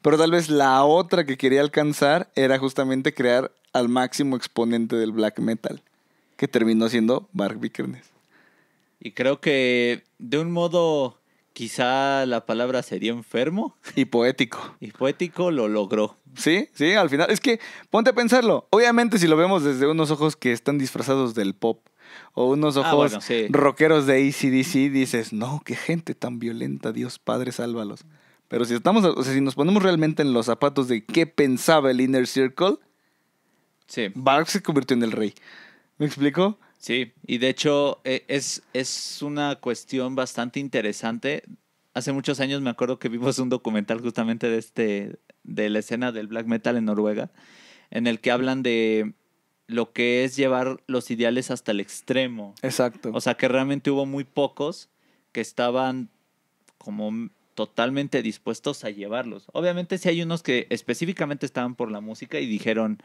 [SPEAKER 1] Pero tal vez la otra que quería alcanzar era justamente crear al máximo exponente del black metal,
[SPEAKER 2] que terminó siendo Mark Vikernes. Y creo que de un modo Quizá la palabra sería enfermo. Y poético. Y poético lo logró.
[SPEAKER 1] Sí, sí, al final. Es que ponte a pensarlo. Obviamente, si lo vemos desde unos ojos que están disfrazados del pop o unos ah, ojos rockeros de ACDC, dices, no, qué gente tan violenta, Dios Padre, sálvalos. Pero si estamos, o sea, si nos ponemos realmente en los zapatos de
[SPEAKER 2] qué pensaba el Inner Circle, sí. Bark se convirtió en el rey. ¿Me explico? Sí, y de hecho eh, es, es una cuestión bastante interesante. Hace muchos años me acuerdo que vimos un documental justamente de, este, de la escena del black metal en Noruega, en el que hablan de lo que es llevar los ideales hasta el extremo. Exacto. O sea que realmente hubo muy pocos que estaban como totalmente dispuestos a llevarlos. Obviamente si sí hay unos que específicamente estaban por la música y dijeron,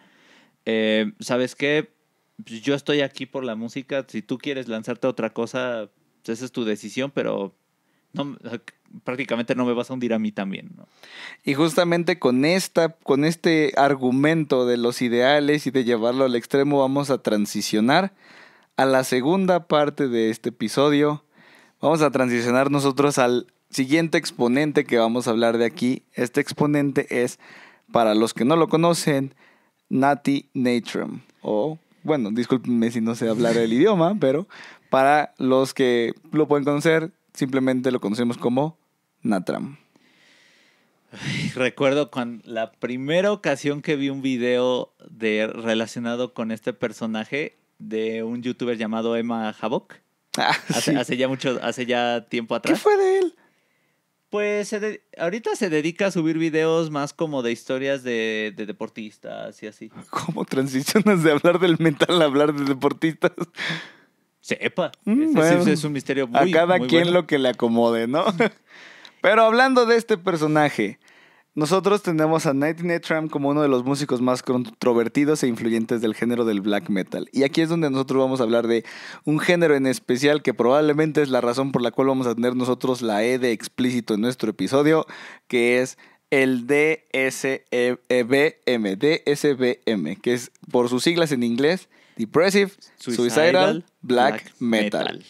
[SPEAKER 2] eh, ¿sabes qué? Pues, yo estoy aquí por la música, si tú quieres lanzarte a otra cosa, pues, esa es tu decisión, pero prácticamente no me vas a hundir a mí también.
[SPEAKER 1] Y justamente con, esta, con este argumento de los ideales y de llevarlo al extremo, vamos a transicionar a la segunda parte de este episodio. Vamos a transicionar nosotros al siguiente exponente que vamos a hablar de aquí. Este exponente es, para los que no lo conocen, Nati Natrum o bueno, discúlpenme si no sé hablar el idioma, pero para los que lo pueden conocer, simplemente lo conocemos como Natram.
[SPEAKER 2] recuerdo cuando la primera ocasión que vi un video de, relacionado con este personaje de un youtuber llamado Emma Havok. Ah, ya mucho, hace ya tiempo atrás. ¿Qué fue de él? Pues ahorita se dedica a subir videos más como de historias de, deportistas y así. (laughs) ¿Cómo
[SPEAKER 1] transicionas de hablar del mental a hablar de deportistas? Sepa. Mm, es, un misterio muy A cada quien lo que le acomode, ¿no? (laughs) Pero hablando de este personaje, nosotros tenemos a Nightingale Tram como uno de los músicos más controvertidos e influyentes del género del black metal. Y aquí es donde nosotros vamos a hablar de un género en especial que probablemente es la razón por la cual vamos a tener nosotros la E de explícito en nuestro episodio, que es el DSBM, e DSBM, que es por sus siglas en inglés, Depressive Suicidal, Black, metal. metal.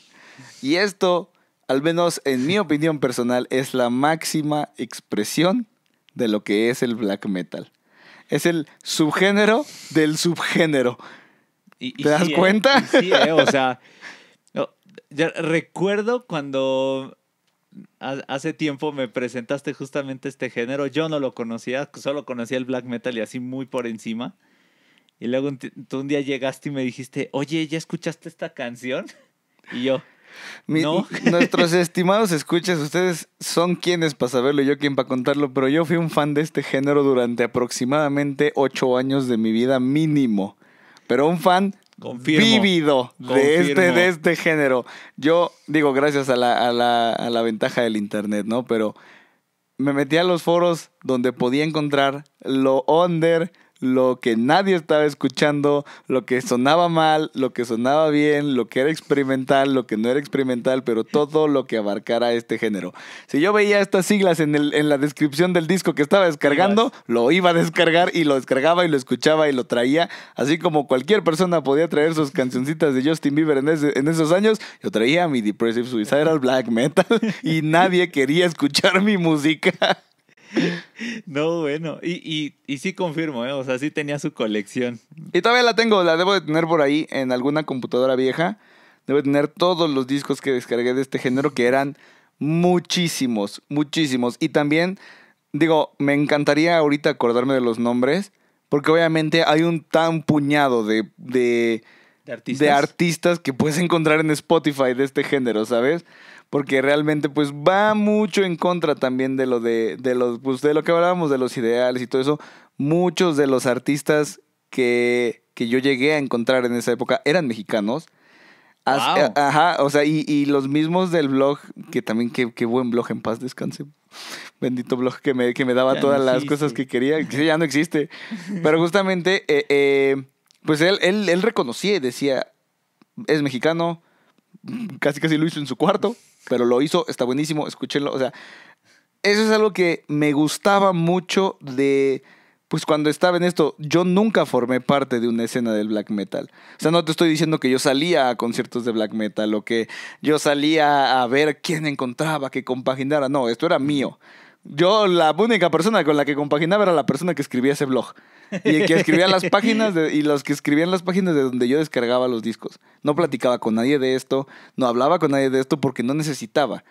[SPEAKER 1] Y esto, al menos en mi opinión personal, es la máxima expresión de lo que es el black metal. Es el subgénero del subgénero.
[SPEAKER 2] ¿Te das eh, cuenta? sí, eh, o sea, recuerdo cuando hace tiempo me presentaste justamente este género. Yo no lo conocía, solo conocía el black metal y así muy por encima. Y luego tú un día llegaste y me dijiste, oye, ¿ya escuchaste esta canción? (laughs) Y yo, nuestros (laughs)
[SPEAKER 1] estimados escuchas, ustedes son quienes para saberlo y yo quien para contarlo, pero yo fui un fan de este género durante aproximadamente ocho años de mi vida mínimo. Pero un fan vivido vívido de este, de este género. Yo digo, gracias a la, a la, a la ventaja del internet, ¿no? Pero me metí a los foros donde podía encontrar lo under, lo que nadie estaba escuchando, lo que sonaba mal, lo que sonaba bien, lo que era experimental, lo que no era experimental, pero todo lo que abarcara este género. Si yo veía estas siglas en, el, la descripción del disco que estaba descargando, lo iba a descargar y lo descargaba y lo escuchaba y lo traía, así como cualquier persona podía traer sus cancioncitas de Justin Bieber en, en esos años, yo traía mi Depressive Suicidal Black Metal y nadie quería escuchar mi música. No, bueno, y, sí confirmo, ¿eh? o sea, sí tenía su colección. Y todavía la tengo, la debo de tener por ahí en alguna computadora vieja. Debo tener todos los discos que descargué de este género, que eran muchísimos, muchísimos. Y también, digo, me encantaría ahorita acordarme de los nombres, porque obviamente hay un tan puñado de, artistas? de artistas que puedes encontrar en Spotify de este género, ¿sabes? porque realmente pues va mucho en contra también de lo de, los, pues, de lo que hablábamos de los ideales y todo eso. Muchos de los artistas que, yo llegué a encontrar en esa época eran mexicanos. Ajá, o sea, y, los mismos del blog, que también, qué, buen blog, en paz descanse. Bendito blog que me, que me daba todas las cosas que quería, que ya no existe. Pero justamente, eh, eh, pues él, él, él reconocía y decía, es mexicano, casi casi lo hizo en su cuarto pero lo hizo, está buenísimo, escúchenlo. O sea, eso es algo que me gustaba mucho de, pues cuando estaba en esto, yo nunca formé parte de una escena del black metal. O sea, no te estoy diciendo que yo salía a conciertos de black metal o que yo salía a ver quién encontraba que compaginara. No, esto era mío. Yo la única persona con la que compaginaba era la persona que escribía ese blog. Y que escribía las páginas y los que escribían las páginas de donde yo descargaba los discos. No platicaba con nadie de esto, no hablaba con nadie de esto porque no necesitaba.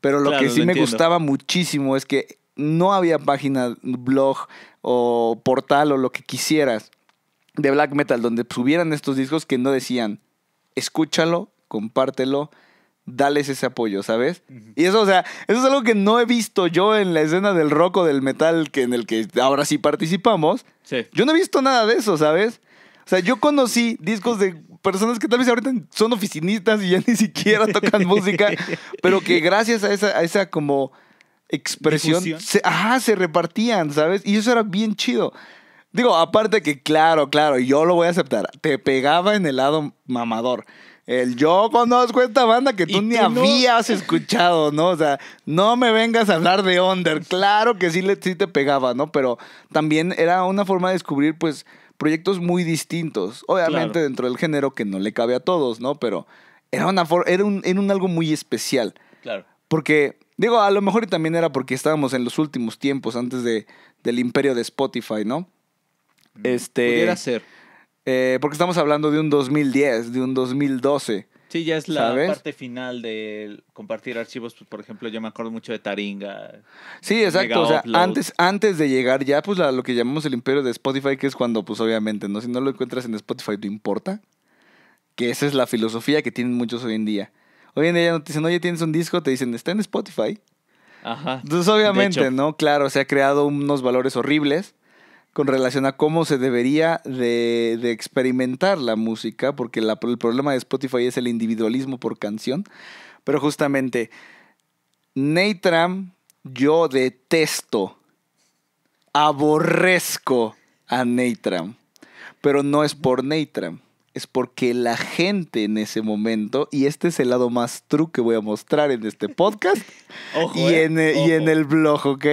[SPEAKER 1] Pero lo que sí me gustaba muchísimo es que no había página, blog o portal o lo que quisieras de black metal donde subieran estos discos que no decían, escúchalo, compártelo, dales ese apoyo, ¿sabes? Y eso, o sea, eso es algo que no he visto yo en la escena del rock o del metal que en el que ahora sí participamos. Yo no he visto nada de eso, ¿sabes? O sea, yo conocí discos de personas que tal vez ahorita son oficinistas y ya (laughs) ni siquiera tocan (laughs) música, pero que gracias a esa, esa como expresión, se, se repartían, ¿sabes? Y eso era bien chido. Digo, aparte que, claro, claro, yo lo voy a aceptar, te pegaba en el lado mamador. El yo conozco esta banda que tú ni habías escuchado, ¿no? O sea, no me vengas a hablar de Under. Claro que sí, le, sí te pegaba, ¿no? Pero también era una forma de descubrir, pues, proyectos muy distintos. Obviamente dentro del género que no le cabe a todos, ¿no? Pero era, una era, un, un algo muy especial. Claro. Porque, digo, a lo mejor también era porque estábamos en los últimos tiempos, antes de, del imperio de Spotify, ¿no? Mm. Este. Pudiera ser. Eh, porque estamos hablando de un 2010, de un 2012.
[SPEAKER 2] Sí, ya es la parte final de compartir archivos. Pues, por ejemplo, yo me acuerdo mucho de Taringa. Sí, exacto. O sea, antes,
[SPEAKER 1] antes de llegar ya, pues, a lo que llamamos el imperio de Spotify, que es cuando, pues, obviamente, ¿no? Si no lo encuentras en Spotify, ¿te importa? Que esa es la filosofía que tienen muchos hoy en día. Hoy en día no te dicen, oye, tienes un disco, te dicen, está en Spotify.
[SPEAKER 2] Ajá. Entonces, obviamente,
[SPEAKER 1] ¿no? Claro, se ha creado unos valores horribles con relación a cómo se debería de, experimentar la música, porque el problema de Spotify es el individualismo por canción. Pero justamente, Neytram, yo detesto, aborrezco a Neytram. pero no es por Neytram, es porque la gente en ese momento, y este es el lado más true que voy a mostrar en este podcast y, (laughs) y en eh, el blog, ¿ok?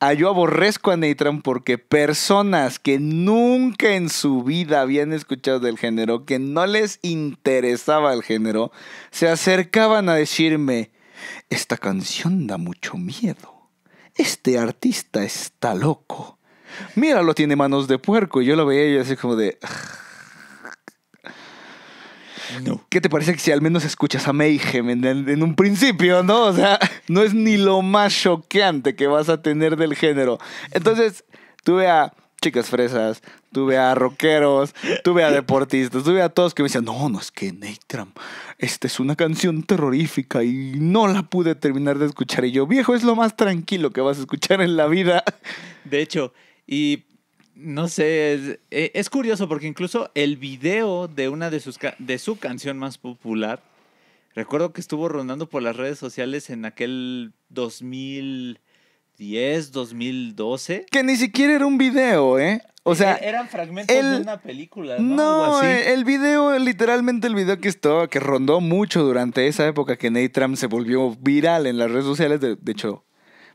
[SPEAKER 1] Ah, yo aborrezco a Neitran porque personas que nunca en su vida habían escuchado del género, que no les interesaba el género, se acercaban a decirme, esta canción da mucho miedo, este artista está loco, míralo, tiene manos de puerco, y yo lo veía y así como de... Ah". ¿Qué te parece que si al menos escuchas a Mayhem en, un principio, no? O sea, no es ni lo más choqueante que vas a tener del género. Entonces, tuve a chicas fresas, tuve a rockeros, tuve a deportistas, tuve a todos que me decían, no, no, es que Neytram, esta es una canción terrorífica y no la pude terminar de escuchar. Y yo, viejo, es lo más tranquilo que vas a escuchar en la vida. De
[SPEAKER 2] hecho, y no sé, eh, es, curioso porque incluso el video de una de sus de su canción más popular, recuerdo que estuvo rondando por las redes sociales en aquel 2010, 2012. Que ni siquiera era un video, ¿eh? O sea, eran fragmentos de una película. No, eh, el
[SPEAKER 1] video, literalmente el video que que rondó mucho durante esa época que Nate Trump se volvió viral en las redes sociales, de, hecho,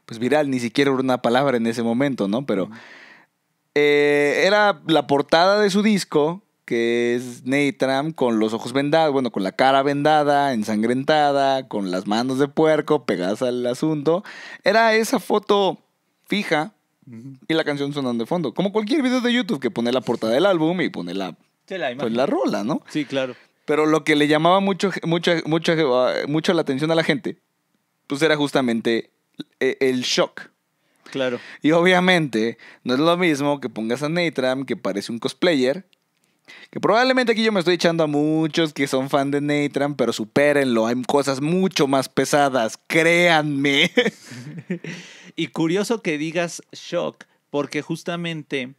[SPEAKER 1] pues viral, ni siquiera era una palabra en ese momento, ¿no? Pero... Eh, era la portada de su disco, que es Natram con los ojos vendados, bueno, con la cara vendada, ensangrentada, con las manos de puerco pegadas al asunto. Era esa foto fija y la canción sonando de fondo. Como cualquier video de YouTube que pone la portada del álbum y pone la,
[SPEAKER 2] pues,
[SPEAKER 1] rola, ¿no? Sí, claro. Pero lo que le llamaba mucho, mucho, mucho, la atención a la gente, pues era justamente eh, el shock Claro. Y obviamente no es lo mismo que pongas a Natram, que parece un cosplayer, que probablemente aquí yo me estoy echando a muchos que son fan de Natram pero supérenlo. Hay cosas mucho más pesadas,
[SPEAKER 2] créanme. (laughs) y curioso que digas shock, porque justamente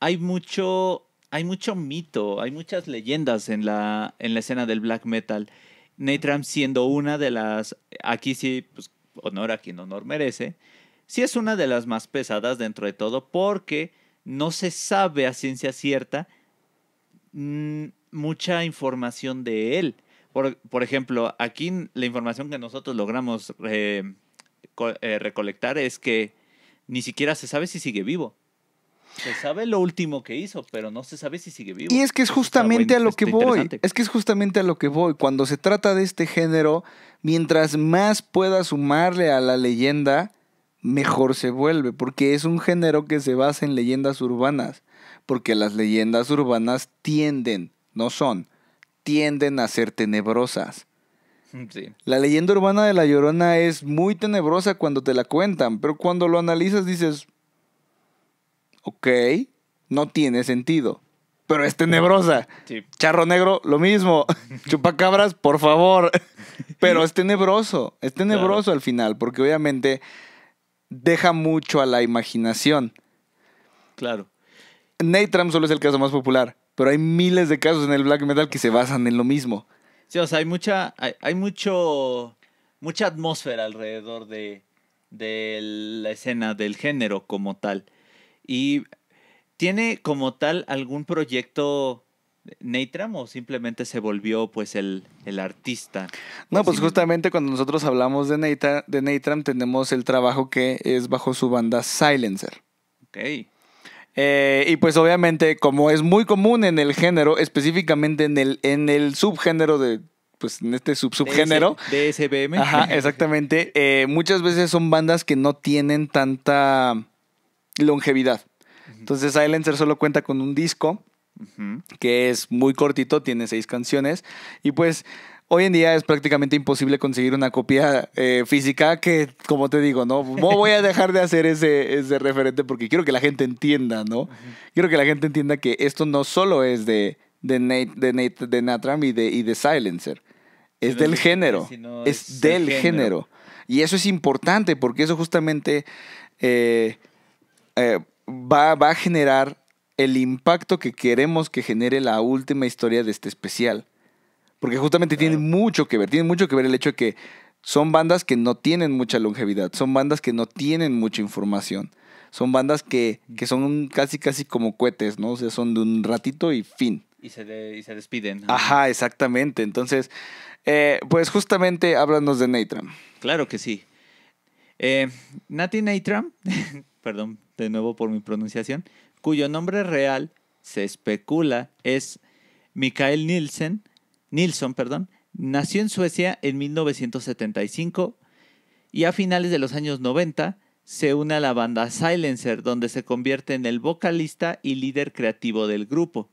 [SPEAKER 2] hay mucho, hay mucho mito, hay muchas leyendas en la, en la escena del black metal. Natram siendo una de las, aquí sí, pues honor a quien honor merece, sí es una de las más pesadas dentro de todo porque no se sabe a ciencia cierta mm, mucha información de él. Por, ejemplo, aquí la información que nosotros logramos eh, eh, recolectar es que ni siquiera se sabe si sigue vivo. Se sabe lo último que hizo, pero no se sabe si sigue vivo. Y es
[SPEAKER 1] que es justamente a lo que voy. Es que es justamente a lo que voy. Cuando se trata de este género, mientras más pueda sumarle a la leyenda, mejor se vuelve, porque es un género que se basa en leyendas urbanas, porque las leyendas urbanas tienden, no son, tienden a ser tenebrosas. Mm, la leyenda urbana de La Llorona es muy tenebrosa cuando te la cuentan, pero cuando lo analizas dices, ok, no tiene sentido, pero es tenebrosa. Charro negro, lo mismo. (laughs) Chupacabras, por favor. (laughs) pero es tenebroso, es tenebroso al final, porque obviamente deja mucho a la imaginación. Claro. Natram solo es el caso más popular, pero hay miles de casos en el black metal que se basan en lo mismo.
[SPEAKER 2] Sí, o sea, hay mucha, hay, mucho, mucha atmósfera alrededor de, de la escena del género como tal. Y tiene como tal algún proyecto Neitram o simplemente se volvió pues el, artista?
[SPEAKER 1] No, pues justamente cuando
[SPEAKER 2] nosotros hablamos
[SPEAKER 1] de, Natram de Neitram tenemos el trabajo que es bajo su banda Silencer. Ok. Eh, y pues obviamente como es muy común en el género, específicamente en el, en el subgénero de pues en este sub subgénero.
[SPEAKER 2] ¿De SBM? Ajá,
[SPEAKER 1] (laughs) exactamente. Eh, muchas veces son bandas que no tienen tanta longevidad. Entonces Silencer solo cuenta con un disco que es muy cortito, tiene seis canciones. Y pues hoy en día es prácticamente imposible conseguir una copia eh, física que, como te digo, ¿no? No (laughs) voy a dejar de hacer ese, ese referente porque quiero que la gente entienda, ¿no? Quiero que la gente entienda que esto no solo es de, de, Nate, de, Nate, de Natram y de, Silencer. Es del género. es, del género. Y eso es importante porque eso justamente eh, eh, va, va, a generar el impacto que queremos que genere la última historia de este especial. Porque justamente tiene mucho que ver, tiene mucho que ver el hecho de que son bandas que no tienen mucha longevidad, son bandas que no tienen mucha información, son bandas que, son casi casi como cohetes, ¿no? O sea, son de un ratito y fin.
[SPEAKER 2] Y se, despiden.
[SPEAKER 1] Ajá, exactamente. Entonces, eh, pues justamente háblanos de Natram. Claro
[SPEAKER 2] que sí. Eh, Nati Natram, (laughs) perdón de nuevo por mi pronunciación, cuyo nombre real se especula es Mikael Nielsen, Nilsson, perdón, nació en Suecia en 1975 y a finales de los años 90 se une a la banda Silencer, donde se convierte en el vocalista y líder creativo del grupo.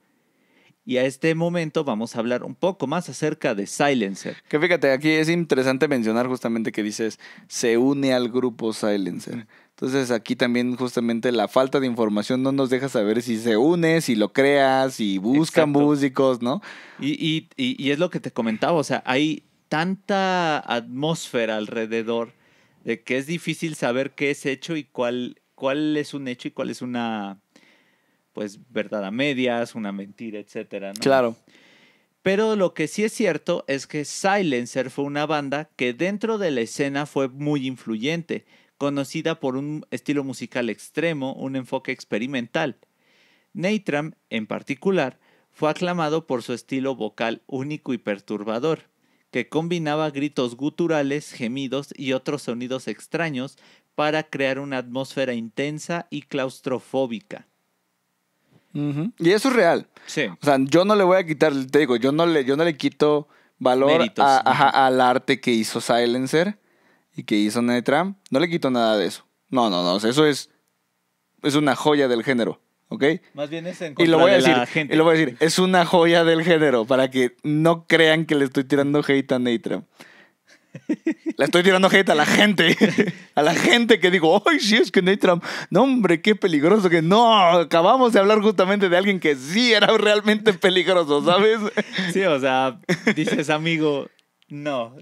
[SPEAKER 2] Y a este momento vamos a hablar un poco más acerca de Silencer. Que fíjate, aquí es interesante mencionar justamente que
[SPEAKER 1] dices, se une al grupo Silencer. Entonces aquí también justamente la falta de información no nos deja saber si se une, si lo creas, si buscan músicos, ¿no?
[SPEAKER 2] Y, y, es lo que te comentaba, o sea, hay tanta atmósfera alrededor de que es difícil saber qué es hecho y cuál, cuál es un hecho y cuál es una pues verdad a medias, una mentira, etcétera, Claro. Pero lo que sí es cierto es que Silencer fue una banda que dentro de la escena fue muy influyente, conocida por un estilo musical extremo, un enfoque experimental. Neitram, en particular, fue aclamado por su estilo vocal único y perturbador, que combinaba gritos guturales, gemidos y otros sonidos extraños para crear una atmósfera intensa y claustrofóbica. Y eso es real. Sí. O sea, yo no le voy a quitar, te digo,
[SPEAKER 1] yo no le, yo no le quito valor al arte que hizo Silencer y que hizo Netram. No le quito nada de eso. No, no, no. eso es, es una joya del género. ¿Ok?
[SPEAKER 2] Más bien es en contra voy de la gente. Y lo voy
[SPEAKER 1] a decir, es una joya del género para que no crean que le estoy tirando hate a Netram la estoy tirando hate a la gente. A la gente que digo, ¡ay, sí es que Nate No, hombre, qué peligroso que no. Acabamos de hablar justamente de alguien que sí era realmente peligroso, ¿sabes?
[SPEAKER 2] Sí, o sea, dices, amigo, no.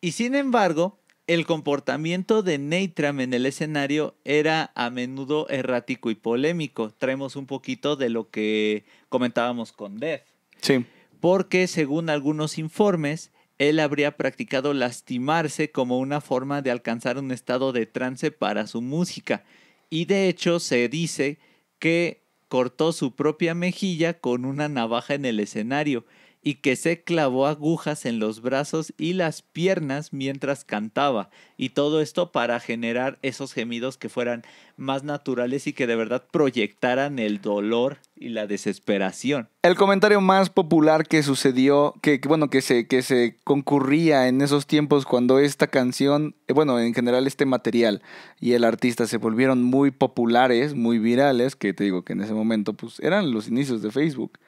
[SPEAKER 2] Y sin embargo, el comportamiento de Neitram en el escenario era a menudo errático y polémico. Traemos un poquito de lo que comentábamos con Death. Sí. Porque según algunos informes, él habría practicado lastimarse como una forma de alcanzar un estado de trance para su música, y de hecho se dice que cortó su propia mejilla con una navaja en el escenario, y que se clavó agujas en los brazos y las piernas mientras cantaba. Y todo esto para generar esos gemidos que fueran más naturales y que de verdad proyectaran el dolor y la desesperación.
[SPEAKER 1] El comentario más popular que sucedió, que bueno, que se, que se concurría en esos tiempos cuando esta canción, eh, bueno, en general este material y el artista se volvieron muy populares, muy virales, que te digo que en ese momento pues eran los inicios de Facebook.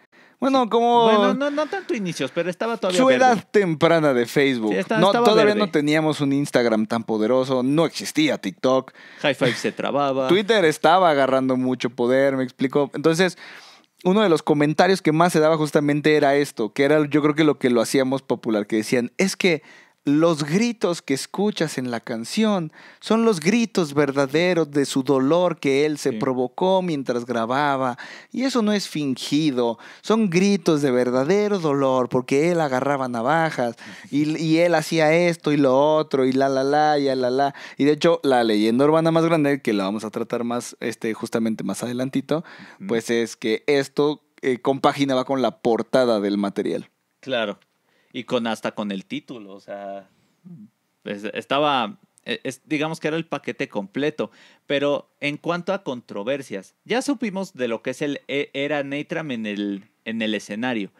[SPEAKER 1] Bueno, como. Bueno,
[SPEAKER 2] no, tanto inicios, pero estaba todavía. Su edad
[SPEAKER 1] temprana de Facebook. no, todavía no teníamos un Instagram tan poderoso, no existía TikTok. High Five se trababa. Twitter estaba agarrando mucho poder, me explicó. Entonces, uno de los comentarios que más se daba justamente era esto, que era yo creo que lo que lo hacíamos popular, que decían, es que los gritos que escuchas en la canción son los gritos verdaderos de su dolor que él se provocó mientras grababa. Y eso no es fingido, son gritos de verdadero dolor porque él agarraba navajas y, él hacía esto y lo otro y la la la y la la. Y de hecho la leyenda urbana más grande, que la vamos a tratar más este, justamente más adelantito, pues es que esto eh, compaginaba con la portada del material.
[SPEAKER 2] Claro y con hasta con el título, o sea, estaba, e, es, digamos que era el paquete completo. Pero en cuanto a controversias, ya supimos de lo que es el e, era Neitram en el, en el escenario,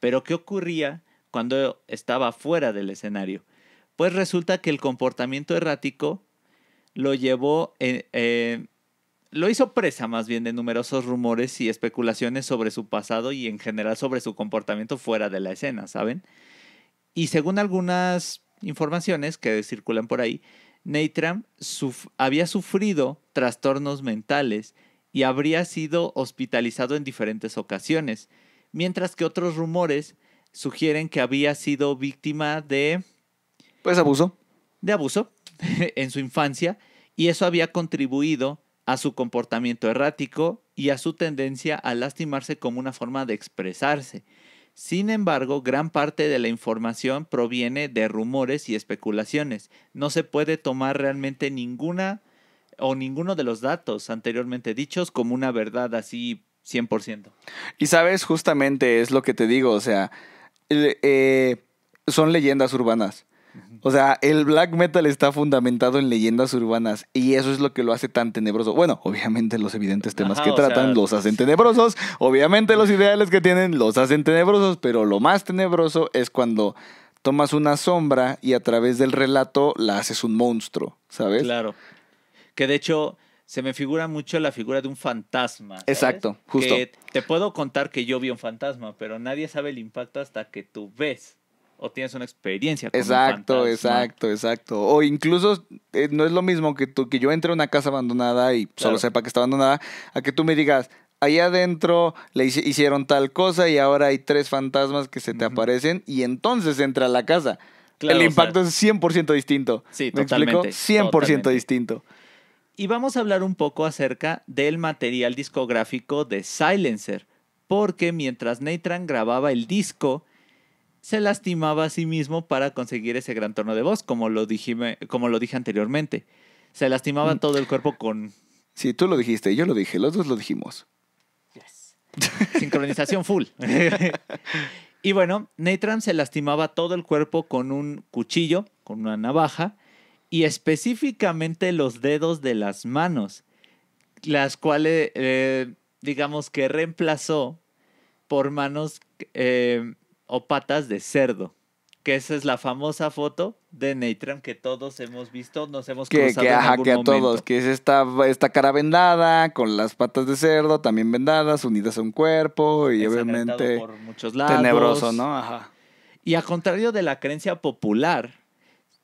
[SPEAKER 2] pero ¿qué ocurría cuando estaba fuera del escenario? Pues resulta que el comportamiento errático lo llevó, e, lo hizo presa más bien de numerosos rumores y especulaciones sobre su pasado y en general sobre su comportamiento fuera de la escena, ¿saben? Y según algunas informaciones que circulan por ahí, Neitram había sufrido trastornos mentales y habría sido hospitalizado en diferentes ocasiones, mientras que otros rumores sugieren que había sido víctima de... Pues abuso. De abuso (laughs) en su infancia y eso había contribuido a su comportamiento errático y a su tendencia a lastimarse como una forma de expresarse. Sin embargo, gran parte de la información proviene de rumores y especulaciones. No se puede tomar realmente ninguna o ninguno de los datos anteriormente dichos como una verdad así 100%. Y sabes, justamente es lo que te digo, o
[SPEAKER 1] sea, eh, son leyendas urbanas. O sea, el black metal está fundamentado en leyendas urbanas y eso es lo que lo hace tan tenebroso. Bueno, obviamente los evidentes temas que tratan los hacen tenebrosos, obviamente los ideales que tienen los hacen tenebrosos, pero lo más tenebroso es cuando tomas una sombra y a través del relato la haces un monstruo, ¿sabes?
[SPEAKER 2] Claro. Que de hecho se me figura mucho la figura de un fantasma. Exacto, justo. Que te puedo contar que yo vi un fantasma, pero nadie sabe el impacto hasta que tú ves o tienes una
[SPEAKER 1] experiencia. exacto, exacto, exacto. O incluso eh, no es lo mismo que tú, que yo entre a una casa abandonada y solo sepa que está abandonada, a que tú me digas, allá adentro le hicieron tal cosa y ahora hay tres fantasmas que se te aparecen y entonces entra a la casa. El impacto es 100% distinto.
[SPEAKER 2] Sí, totalmente. Explico? 100% distinto. Y vamos a hablar un poco acerca del material discográfico de Silencer, porque mientras Neytran grababa el disco, se lastimaba a sí mismo para conseguir ese gran tono de voz, como lo dije, como lo dije anteriormente. Se lastimaba mm. todo el cuerpo con... Sí, tú lo dijiste, yo lo dije, los dos lo dijimos. Yes. (laughs) Sincronización full. (laughs) y bueno, Natran se lastimaba todo el cuerpo con un cuchillo, con una navaja, y específicamente los dedos de las manos, las cuales, eh, digamos que reemplazó por manos... Eh, o patas de cerdo. Que esa es la famosa foto de Neitram que todos hemos visto, nos hemos que, cruzado que, que a todos, que es esta, esta cara vendada, con
[SPEAKER 1] las patas de cerdo también vendadas, unidas a un cuerpo y obviamente muchos tenebroso, ¿no?
[SPEAKER 2] Ajá. Y a contrario de la creencia popular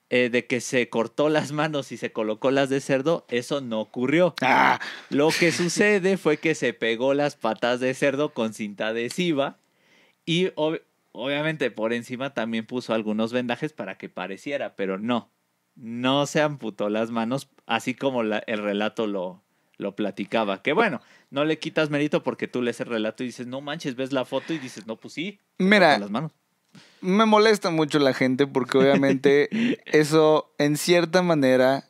[SPEAKER 2] eh, de que se cortó las manos y se colocó las de cerdo, eso no ocurrió. Ah. Lo que sucede fue que se pegó las patas de cerdo con cinta adhesiva y Obviamente por encima también puso algunos vendajes para que pareciera, pero no, no se amputó las manos, así como el relato lo, lo platicaba. Que bueno, no le quitas mérito porque tú lees el relato y dices, no manches, ves la foto y dices, no, pues sí.
[SPEAKER 1] Mira, las manos. me molesta mucho la gente porque obviamente (laughs) eso en cierta manera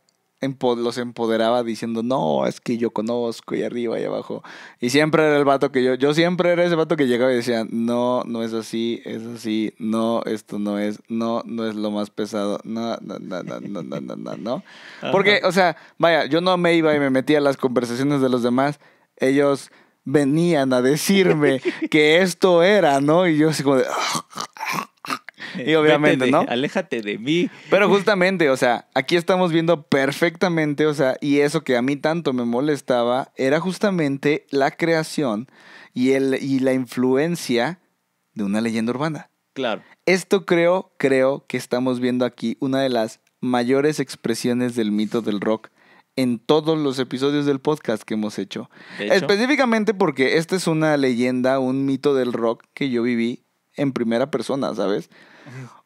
[SPEAKER 1] los empoderaba diciendo, no, es que yo conozco y arriba y abajo. Y siempre era el vato que yo, yo siempre era ese vato que llegaba y decía, no, no es así, es así, no, esto no es, no, no es lo más pesado, no, no, no, no, no, no, no, no. Porque, o sea, vaya, yo no me iba y me metía a las conversaciones de los demás, ellos venían a decirme (laughs) que esto era, ¿no? Y yo así como de... (laughs) y obviamente, ¿no? Aléjate de mí. Pero justamente, o sea, aquí estamos viendo perfectamente, o sea, y eso que a mí tanto me molestaba era justamente la creación y, el, y la influencia de una leyenda urbana. Claro. Esto creo, creo que estamos viendo aquí una de las mayores expresiones del mito del rock en todos los episodios del podcast que hemos hecho. Específicamente porque esta es una leyenda, un mito del rock que yo viví en primera persona, ¿sabes?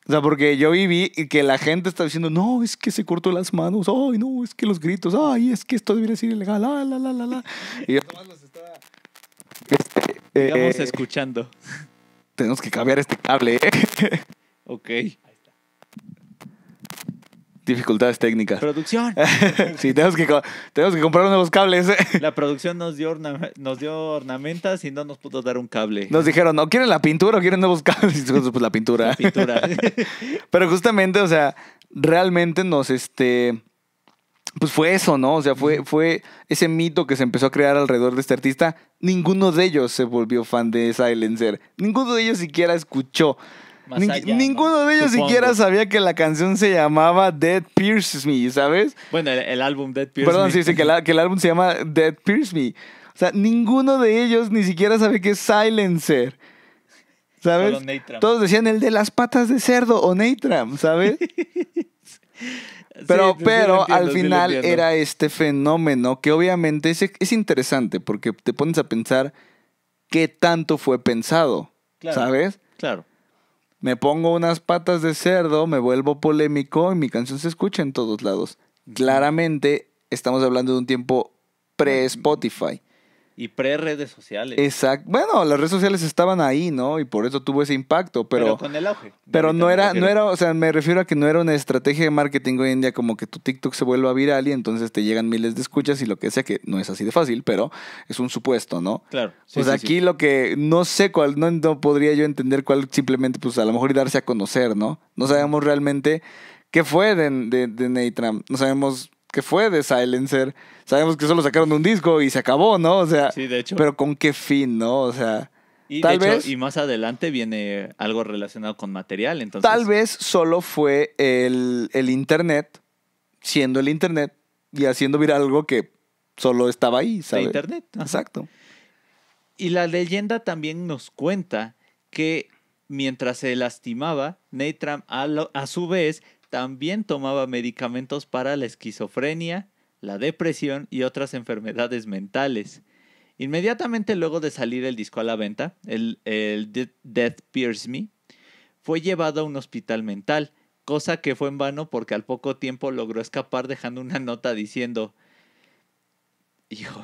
[SPEAKER 1] O sea, porque yo viví que la gente está diciendo, no, es que se cortó las manos, ay, no, es que los gritos, ay, es que esto debería ser ilegal, ah, la, la, la, la, (laughs) Y yo los estaba, este, eh, escuchando. Tenemos que cambiar este cable, ¿eh? Ok dificultades
[SPEAKER 2] técnicas. Producción. (laughs) sí, tenemos que, tenemos que comprar nuevos cables. la producción nos dio, nos dio ornamentas y no nos pudo dar un cable.
[SPEAKER 1] Nos dijeron, no, ¿quieren la pintura o quieren nuevos cables? Y pues la pintura. pintura. (laughs) Pero justamente, o sea, realmente nos, este... Pues fue eso, ¿no? O sea, fue, fue ese mito que se empezó a crear alrededor de este artista. Ninguno de ellos se volvió fan de Silencer. Ninguno de ellos siquiera escuchó ninguno de ellos siquiera sabía que la canción se llamaba Dead Pierce Me, ¿sabes? Bueno, el, álbum Dead Pierce Me. Perdón, sí, sí, que, el álbum se llama Dead Pierce Me. O sea, ninguno de ellos ni siquiera sabe que es Silencer. ¿Sabes? Todos decían el de las patas de cerdo o Natram, ¿sabes? (laughs)
[SPEAKER 2] Pero, pero al final era
[SPEAKER 1] este fenómeno que obviamente es, es, interesante porque te pones a pensar qué tanto fue pensado, ¿sabes? Claro me pongo unas patas de cerdo, me vuelvo polémico y mi canción se escucha en todos lados. Claramente estamos hablando de un tiempo pre-Spotify.
[SPEAKER 2] Y pre-redes sociales.
[SPEAKER 1] Exacto. Bueno, las redes sociales estaban ahí, ¿no? Y por eso tuvo ese impacto, pero... con el auge. Pero no era, no era, o sea, me refiero a que no era una estrategia de marketing hoy en día como que tu TikTok se vuelva viral y entonces te llegan miles de escuchas y lo que sea, que no es así de fácil, pero es un supuesto, ¿no? Claro. pues aquí lo que no sé cuál, no, podría yo entender cuál simplemente, pues a lo mejor y darse a conocer, ¿no? No sabemos realmente qué fue de, de, No sabemos que fue de Silencer. Sabemos que solo sacaron un disco y se acabó, ¿no? O sea, sí, de hecho. pero con qué fin, ¿no? O sea, y tal vez y
[SPEAKER 2] más adelante viene algo relacionado con material, entonces tal
[SPEAKER 1] vez solo fue el, internet siendo el internet y haciendo viral algo que solo estaba ahí, ¿sabes? internet.
[SPEAKER 2] Exacto. Y la leyenda también nos cuenta que mientras se lastimaba, Neytram a su vez también tomaba medicamentos para la esquizofrenia, la depresión y otras enfermedades mentales. Inmediatamente luego de salir el disco a la venta, el, Death Pierce Me, fue llevado a un hospital mental, cosa que fue en vano porque al poco tiempo logró escapar dejando una nota diciendo, hijo,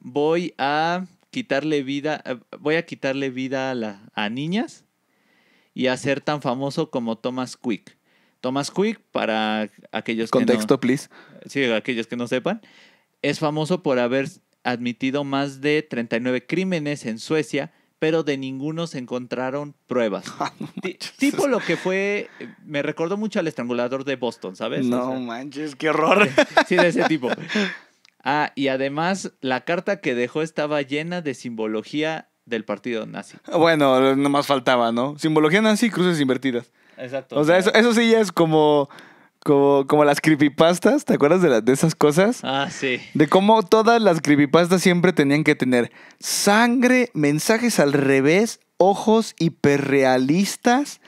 [SPEAKER 2] voy a quitarle vida, eh, voy a quitarle vida a niñas y a ser tan famoso como Thomas Quick. Thomas Quick, para aquellos que no, please. Sí, aquellos que no sepan, es famoso por haber admitido más de 39 crímenes en Suecia, pero de ninguno se encontraron pruebas. (laughs) Ah, tipo lo que fue, me recordó mucho al estrangulador de Boston, ¿sabes? No manches, qué horror. (laughs) sí, de ese tipo. Ah, y además la carta que dejó estaba llena de simbología del partido nazi. Bueno, nomás faltaba, ¿no? Simbología nazi, cruces invertidas.
[SPEAKER 1] Exacto. O sea, eso, eso sí ya es como... Como, las creepypastas, ¿te acuerdas de, las de esas cosas? Ah, sí. De cómo todas las creepypastas siempre tenían que tener sangre, mensajes al revés, ojos hiperrealistas,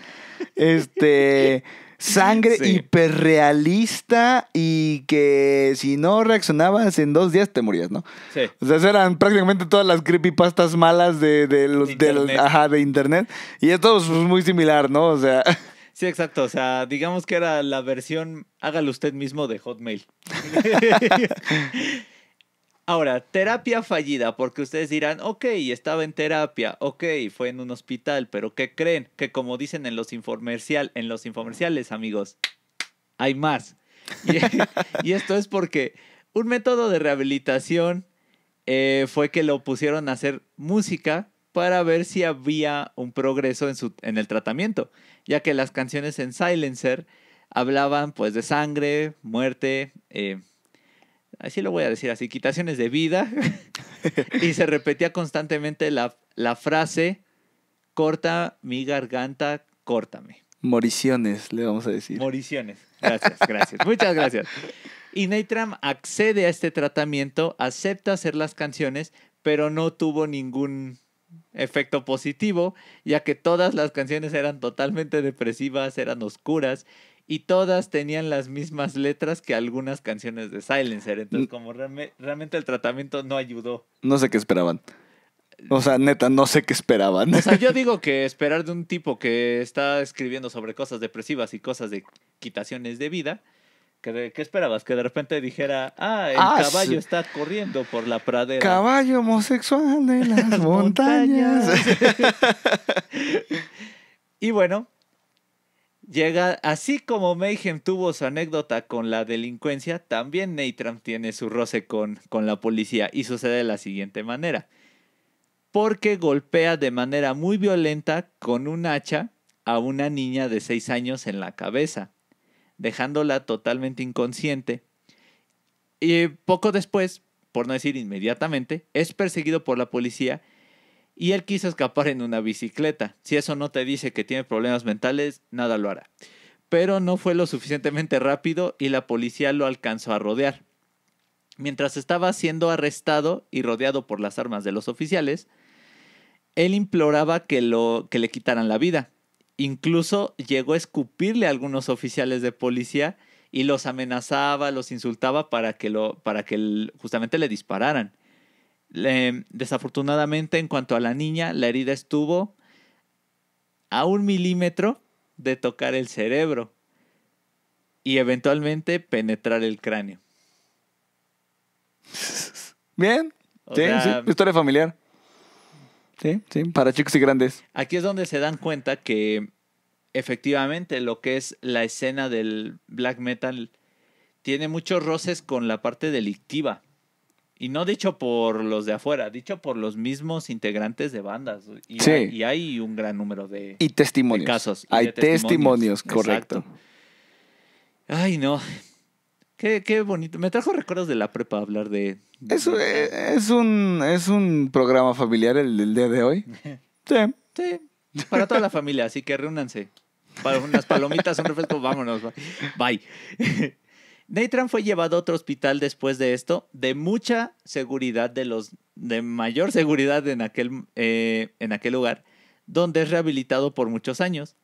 [SPEAKER 1] (laughs) este, sangre hiperrealista y que si no reaccionabas en dos días te morías, ¿no? Sí. O sea, eran prácticamente todas las creepypastas malas de, de internet. Y esto es
[SPEAKER 2] muy similar, ¿no? O sea... (laughs) Sí, exacto. O sea, digamos que era la versión hágalo usted mismo de Hotmail. (laughs) Ahora, terapia fallida, porque ustedes dirán, ok, estaba en terapia, ok, fue en un hospital, pero ¿qué creen? Que como dicen en los, infomercial, en los infomerciales, amigos, hay más. Y, (laughs) esto es porque un método de rehabilitación eh, fue que lo pusieron a hacer música para ver si había un progreso en, su, en el tratamiento ya que las canciones en Silencer hablaban pues de sangre, muerte, eh, así lo voy a decir así, quitaciones de vida, (laughs) y se repetía constantemente la, la frase, corta mi garganta, córtame.
[SPEAKER 1] Moriciones, le vamos a decir.
[SPEAKER 2] Moriciones. Gracias, gracias. Muchas gracias. Y Natram accede a este tratamiento, acepta hacer las canciones, pero no tuvo ningún efecto positivo, ya que todas las canciones eran totalmente depresivas, eran oscuras y todas tenían las mismas letras que algunas canciones de Silencer. Entonces, como realmente el tratamiento no ayudó.
[SPEAKER 1] No sé qué esperaban. O sea, neta, no sé qué esperaban. O sea,
[SPEAKER 2] yo (laughs) digo que esperar de un tipo que está escribiendo sobre cosas depresivas y cosas de quitaciones de vida, ¿Qué, esperabas? Que de repente dijera, ah, el ah, caballo está corriendo por la pradera. Caballo
[SPEAKER 1] homosexual en las, (laughs) montañas.
[SPEAKER 2] (laughs) y bueno, llega, así como Mayhem tuvo su anécdota con la delincuencia, también Neytram tiene su roce con, con la policía y sucede de la siguiente manera. Porque golpea de manera muy violenta con un hacha a una niña de seis años en la cabeza dejándola totalmente inconsciente. Y poco después, por no decir inmediatamente, es perseguido por la policía y él quiso escapar en una bicicleta. Si eso no te dice que tiene problemas mentales, nada lo hará. Pero no fue lo suficientemente rápido y la policía lo alcanzó a rodear. Mientras estaba siendo arrestado y rodeado por las armas de los oficiales, él imploraba que, lo, que le quitaran la vida. Incluso llegó a escupirle a algunos oficiales de policía y los amenazaba, los insultaba para que, lo, para que justamente le dispararan. desafortunadamente, en cuanto a la niña, la herida estuvo a un milímetro de tocar el cerebro y eventualmente penetrar el cráneo. Bien. historia familiar.
[SPEAKER 1] Sí, sí, para chicos y grandes.
[SPEAKER 2] Aquí es donde se dan cuenta que efectivamente lo que es la escena del black metal tiene muchos roces con la parte delictiva. Y no dicho por los de afuera, dicho por los mismos integrantes de bandas. Y, sí. y hay, un gran número de, y testimonios. casos. hay testimonios, correcto. Ay, no. Qué, qué bonito. Me trajo recuerdos de la prepa hablar de. eso e, es, un,
[SPEAKER 1] es un programa familiar el, día de hoy.
[SPEAKER 2] (laughs) sí. Sí. Para toda la familia, así que reúnanse. Para unas palomitas, un refresco, vámonos. Bye. (laughs) Nathan fue llevado a otro hospital después de esto, de mucha seguridad de los, de mayor seguridad en aquel, eh, en aquel lugar, donde es rehabilitado por muchos años.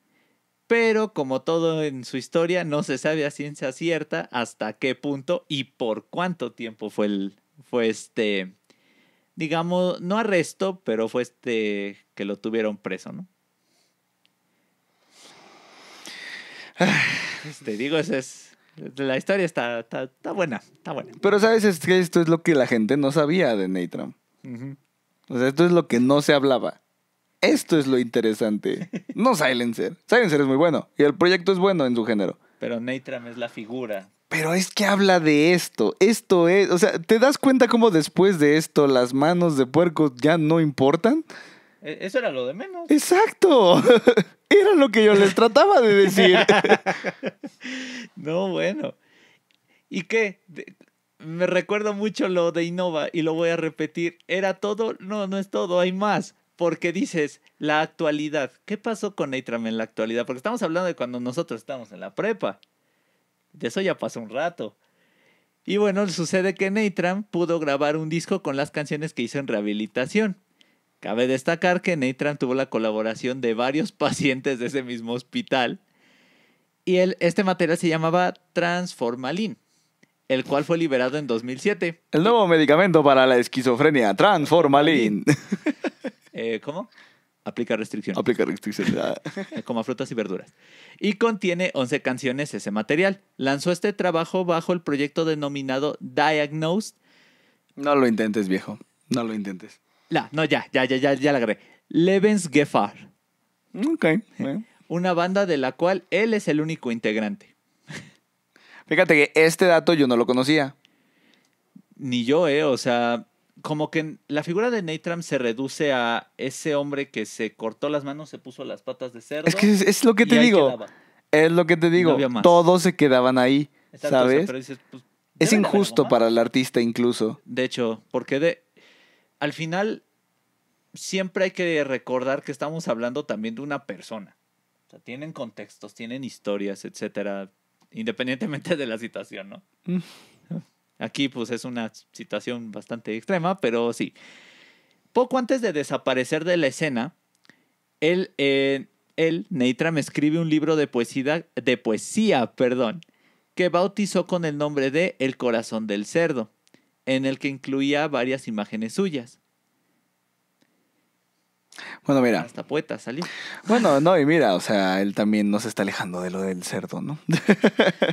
[SPEAKER 2] Pero como todo en su historia, no se sabe a ciencia cierta hasta qué punto y por cuánto tiempo fue el, fue este, digamos, no arresto, pero fue este que lo tuvieron preso, ¿no? Te este, digo, es la historia está, buena, está buena.
[SPEAKER 1] Pero sabes, que esto es lo que la gente no sabía de Natram. O sea, esto es lo que no se hablaba. Esto es lo interesante. (laughs) No Silencer. Silencer es muy bueno y el proyecto es bueno en su género.
[SPEAKER 2] Pero Neitram es la figura.
[SPEAKER 1] Pero es que habla de esto. Esto es. O sea, ¿te das cuenta cómo después de esto las manos de puerco ya no importan?
[SPEAKER 2] E, eso era lo de menos.
[SPEAKER 1] Exacto. (laughs) Era lo que yo les trataba de decir.
[SPEAKER 2] (laughs) no, bueno. ¿Y qué? me recuerdo mucho lo de Innova y lo voy a repetir. Era todo, no, no es todo, hay más porque dices, la actualidad, ¿qué pasó con Neitram en la actualidad? Porque estamos hablando de cuando nosotros estábamos en la prepa. De eso ya pasó un rato. Y bueno, sucede que Neitram pudo grabar un disco con las canciones que hizo en rehabilitación. Cabe destacar que Neitram tuvo la colaboración de varios (laughs) pacientes de ese mismo hospital. Y el, este material se llamaba Transformalin, el cual fue liberado en 2007.
[SPEAKER 1] El nuevo medicamento para la esquizofrenia, Transformalin. (laughs)
[SPEAKER 2] Eh, ¿cómo? Aplicar restricciones. Aplicar restricciones. Ah. Eh, como a frutas y verduras. Y contiene 11 canciones ese material. Lanzó este trabajo bajo el proyecto denominado Diagnosed. No lo intentes, viejo. No lo intentes. La, no, ya, ya, ya, ya, ya la agarré. Lebensgefahr. Ok. Una banda de la cual él es el único integrante. Fíjate que
[SPEAKER 1] este dato yo no lo
[SPEAKER 2] conocía. Ni yo, ¿eh? O sea, como que la figura de Natram se reduce a ese hombre que se cortó las manos, se puso las patas de cerdo. Es que es, lo que te digo.
[SPEAKER 1] Es lo que te digo. Todos se quedaban ahí, ¿sabes? Pues, es injusto para el artista incluso.
[SPEAKER 2] De hecho, porque de al final siempre hay que recordar que estamos hablando también de una persona. O sea, tienen contextos, tienen historias, etcétera, independientemente de la situación, ¿no? Mm. Aquí pues es una situación bastante extrema, pero sí. Poco antes de desaparecer de la escena, él, eh, él me escribe un libro de poesía, de poesía perdón, que bautizó con el nombre de El corazón del cerdo, en el que incluía varias imágenes suyas. Bueno, mira. Hasta poeta salió. Bueno, no, y mira, o sea, él también no se está alejando de lo del cerdo, ¿no?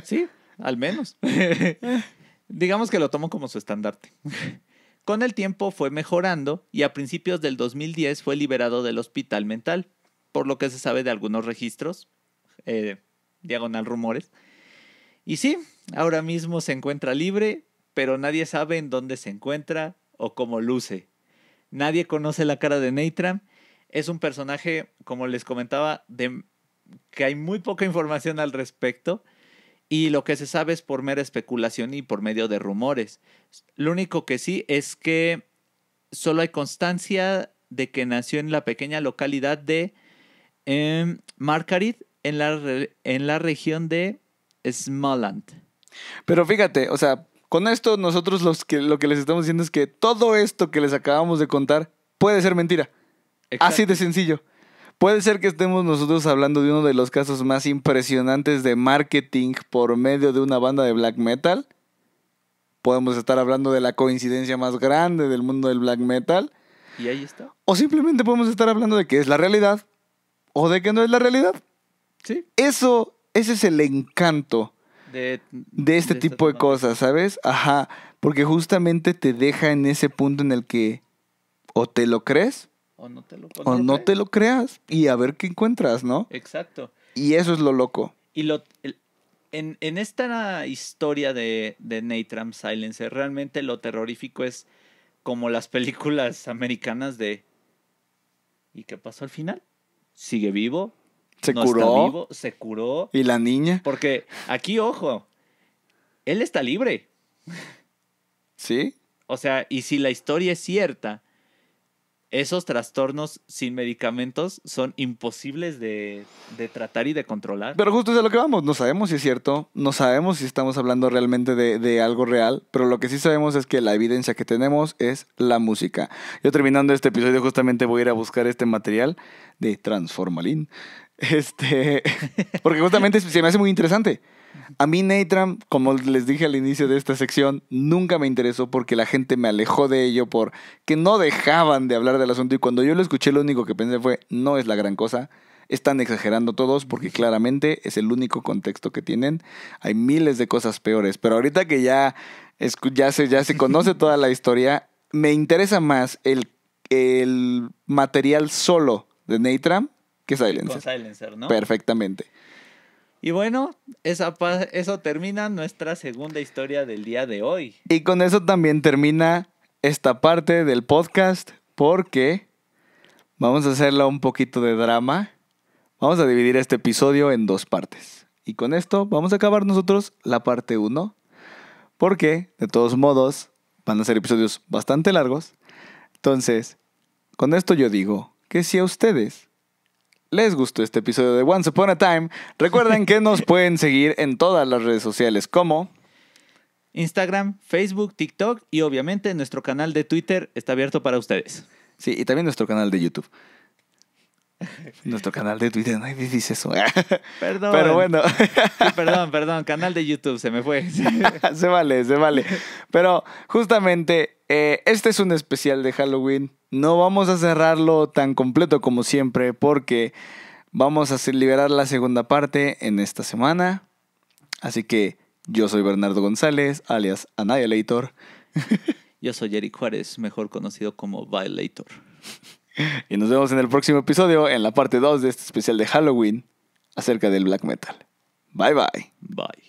[SPEAKER 2] Sí, al menos. (laughs) Digamos que lo tomo como su estandarte. (laughs) Con el tiempo fue mejorando y a principios del 2010 fue liberado del hospital mental, por lo que se sabe de algunos registros, eh, diagonal rumores. Y sí, ahora mismo se encuentra libre, pero nadie sabe en dónde se encuentra o cómo luce. Nadie conoce la cara de Neitram. Es un personaje, como les comentaba, de que hay muy poca información al respecto y lo que se sabe es por mera especulación y por medio de rumores. Lo único que sí es que solo hay constancia de que nació en la pequeña localidad de eh, en la, en la región de smallland
[SPEAKER 1] Pero fíjate, o sea, con esto nosotros los que, lo que les estamos diciendo es que todo esto que les acabamos de contar puede ser mentira. Así de sencillo. Puede ser que estemos nosotros hablando de uno de los casos más impresionantes de marketing por medio de una banda de black metal. Podemos estar hablando de la coincidencia más grande del mundo del black metal. Y ahí está. O simplemente podemos estar hablando de que es la realidad o de que no es la realidad. Sí. Eso, ese es el encanto de, este tipo de cosas, ¿sabes? Ajá, porque justamente te deja en ese punto en el que o te lo crees o no te lo, creas y a ver qué encuentras, ¿no? Exacto. Y eso es lo loco.
[SPEAKER 2] Y lo, en, en, esta historia de, de Natram Silencer, realmente lo terrorífico es como las películas americanas de ¿y qué pasó al final? ¿Sigue vivo? ¿Se curó? vivo, se curó. ¿Y la niña? Porque aquí, ojo, él está libre. ¿Sí? O sea, y si la historia es cierta, esos trastornos sin medicamentos son imposibles de, tratar y de controlar.
[SPEAKER 1] Pero justo es a lo que vamos. No sabemos si es cierto, no sabemos si estamos hablando realmente de, algo real, pero lo que sí sabemos es que la evidencia que tenemos es la música. Yo terminando este episodio justamente voy a ir a buscar este material de Transformalin. (laughs) Este, (laughs) porque justamente se me hace muy interesante. A mí Natram, como les dije al inicio de esta sección, nunca me interesó porque la gente me alejó de ello por que no dejaban de hablar del asunto y cuando yo lo escuché lo único que pensé fue, no es la gran cosa. Están exagerando todos porque claramente es el único contexto que tienen. Hay miles de cosas peores, pero ahorita que ya, ya, se, ya se conoce (laughs) toda la historia, me interesa más el, material solo de Natram que Silencer.
[SPEAKER 2] Silencer, ¿no?
[SPEAKER 1] Perfectamente.
[SPEAKER 2] Y bueno, eso termina nuestra segunda historia del día de hoy.
[SPEAKER 1] Y con eso también termina esta parte del podcast porque vamos a hacerla un poquito de drama. Vamos a dividir este episodio en dos partes. Y con esto vamos a acabar nosotros la parte 1 porque de todos modos van a ser episodios bastante largos. Entonces, con esto yo digo que si a ustedes les gustó este episodio de Once Upon a Time, recuerden que nos (laughs) pueden seguir en todas las redes sociales como
[SPEAKER 2] Instagram, Facebook, TikTok y obviamente nuestro canal de Twitter está abierto para ustedes. Sí, y también nuestro canal de YouTube. (laughs) Nuestro canal de Twitter, nadie
[SPEAKER 1] dice eso. (laughs) Perdón. Pero bueno.
[SPEAKER 2] perdón, perdón, canal de YouTube, se me fue.
[SPEAKER 1] se vale, se vale. Pero justamente, eh, este es un especial de Halloween no vamos a cerrarlo tan completo como siempre porque vamos a liberar la segunda parte en esta semana. Así que yo soy Bernardo González, alias Annihilator. (laughs) Yo soy Jerry Juárez, mejor conocido como Violator. (laughs) Y nos vemos en el próximo episodio, en la parte 2 de este especial de Halloween acerca del black metal. Bye bye. Bye.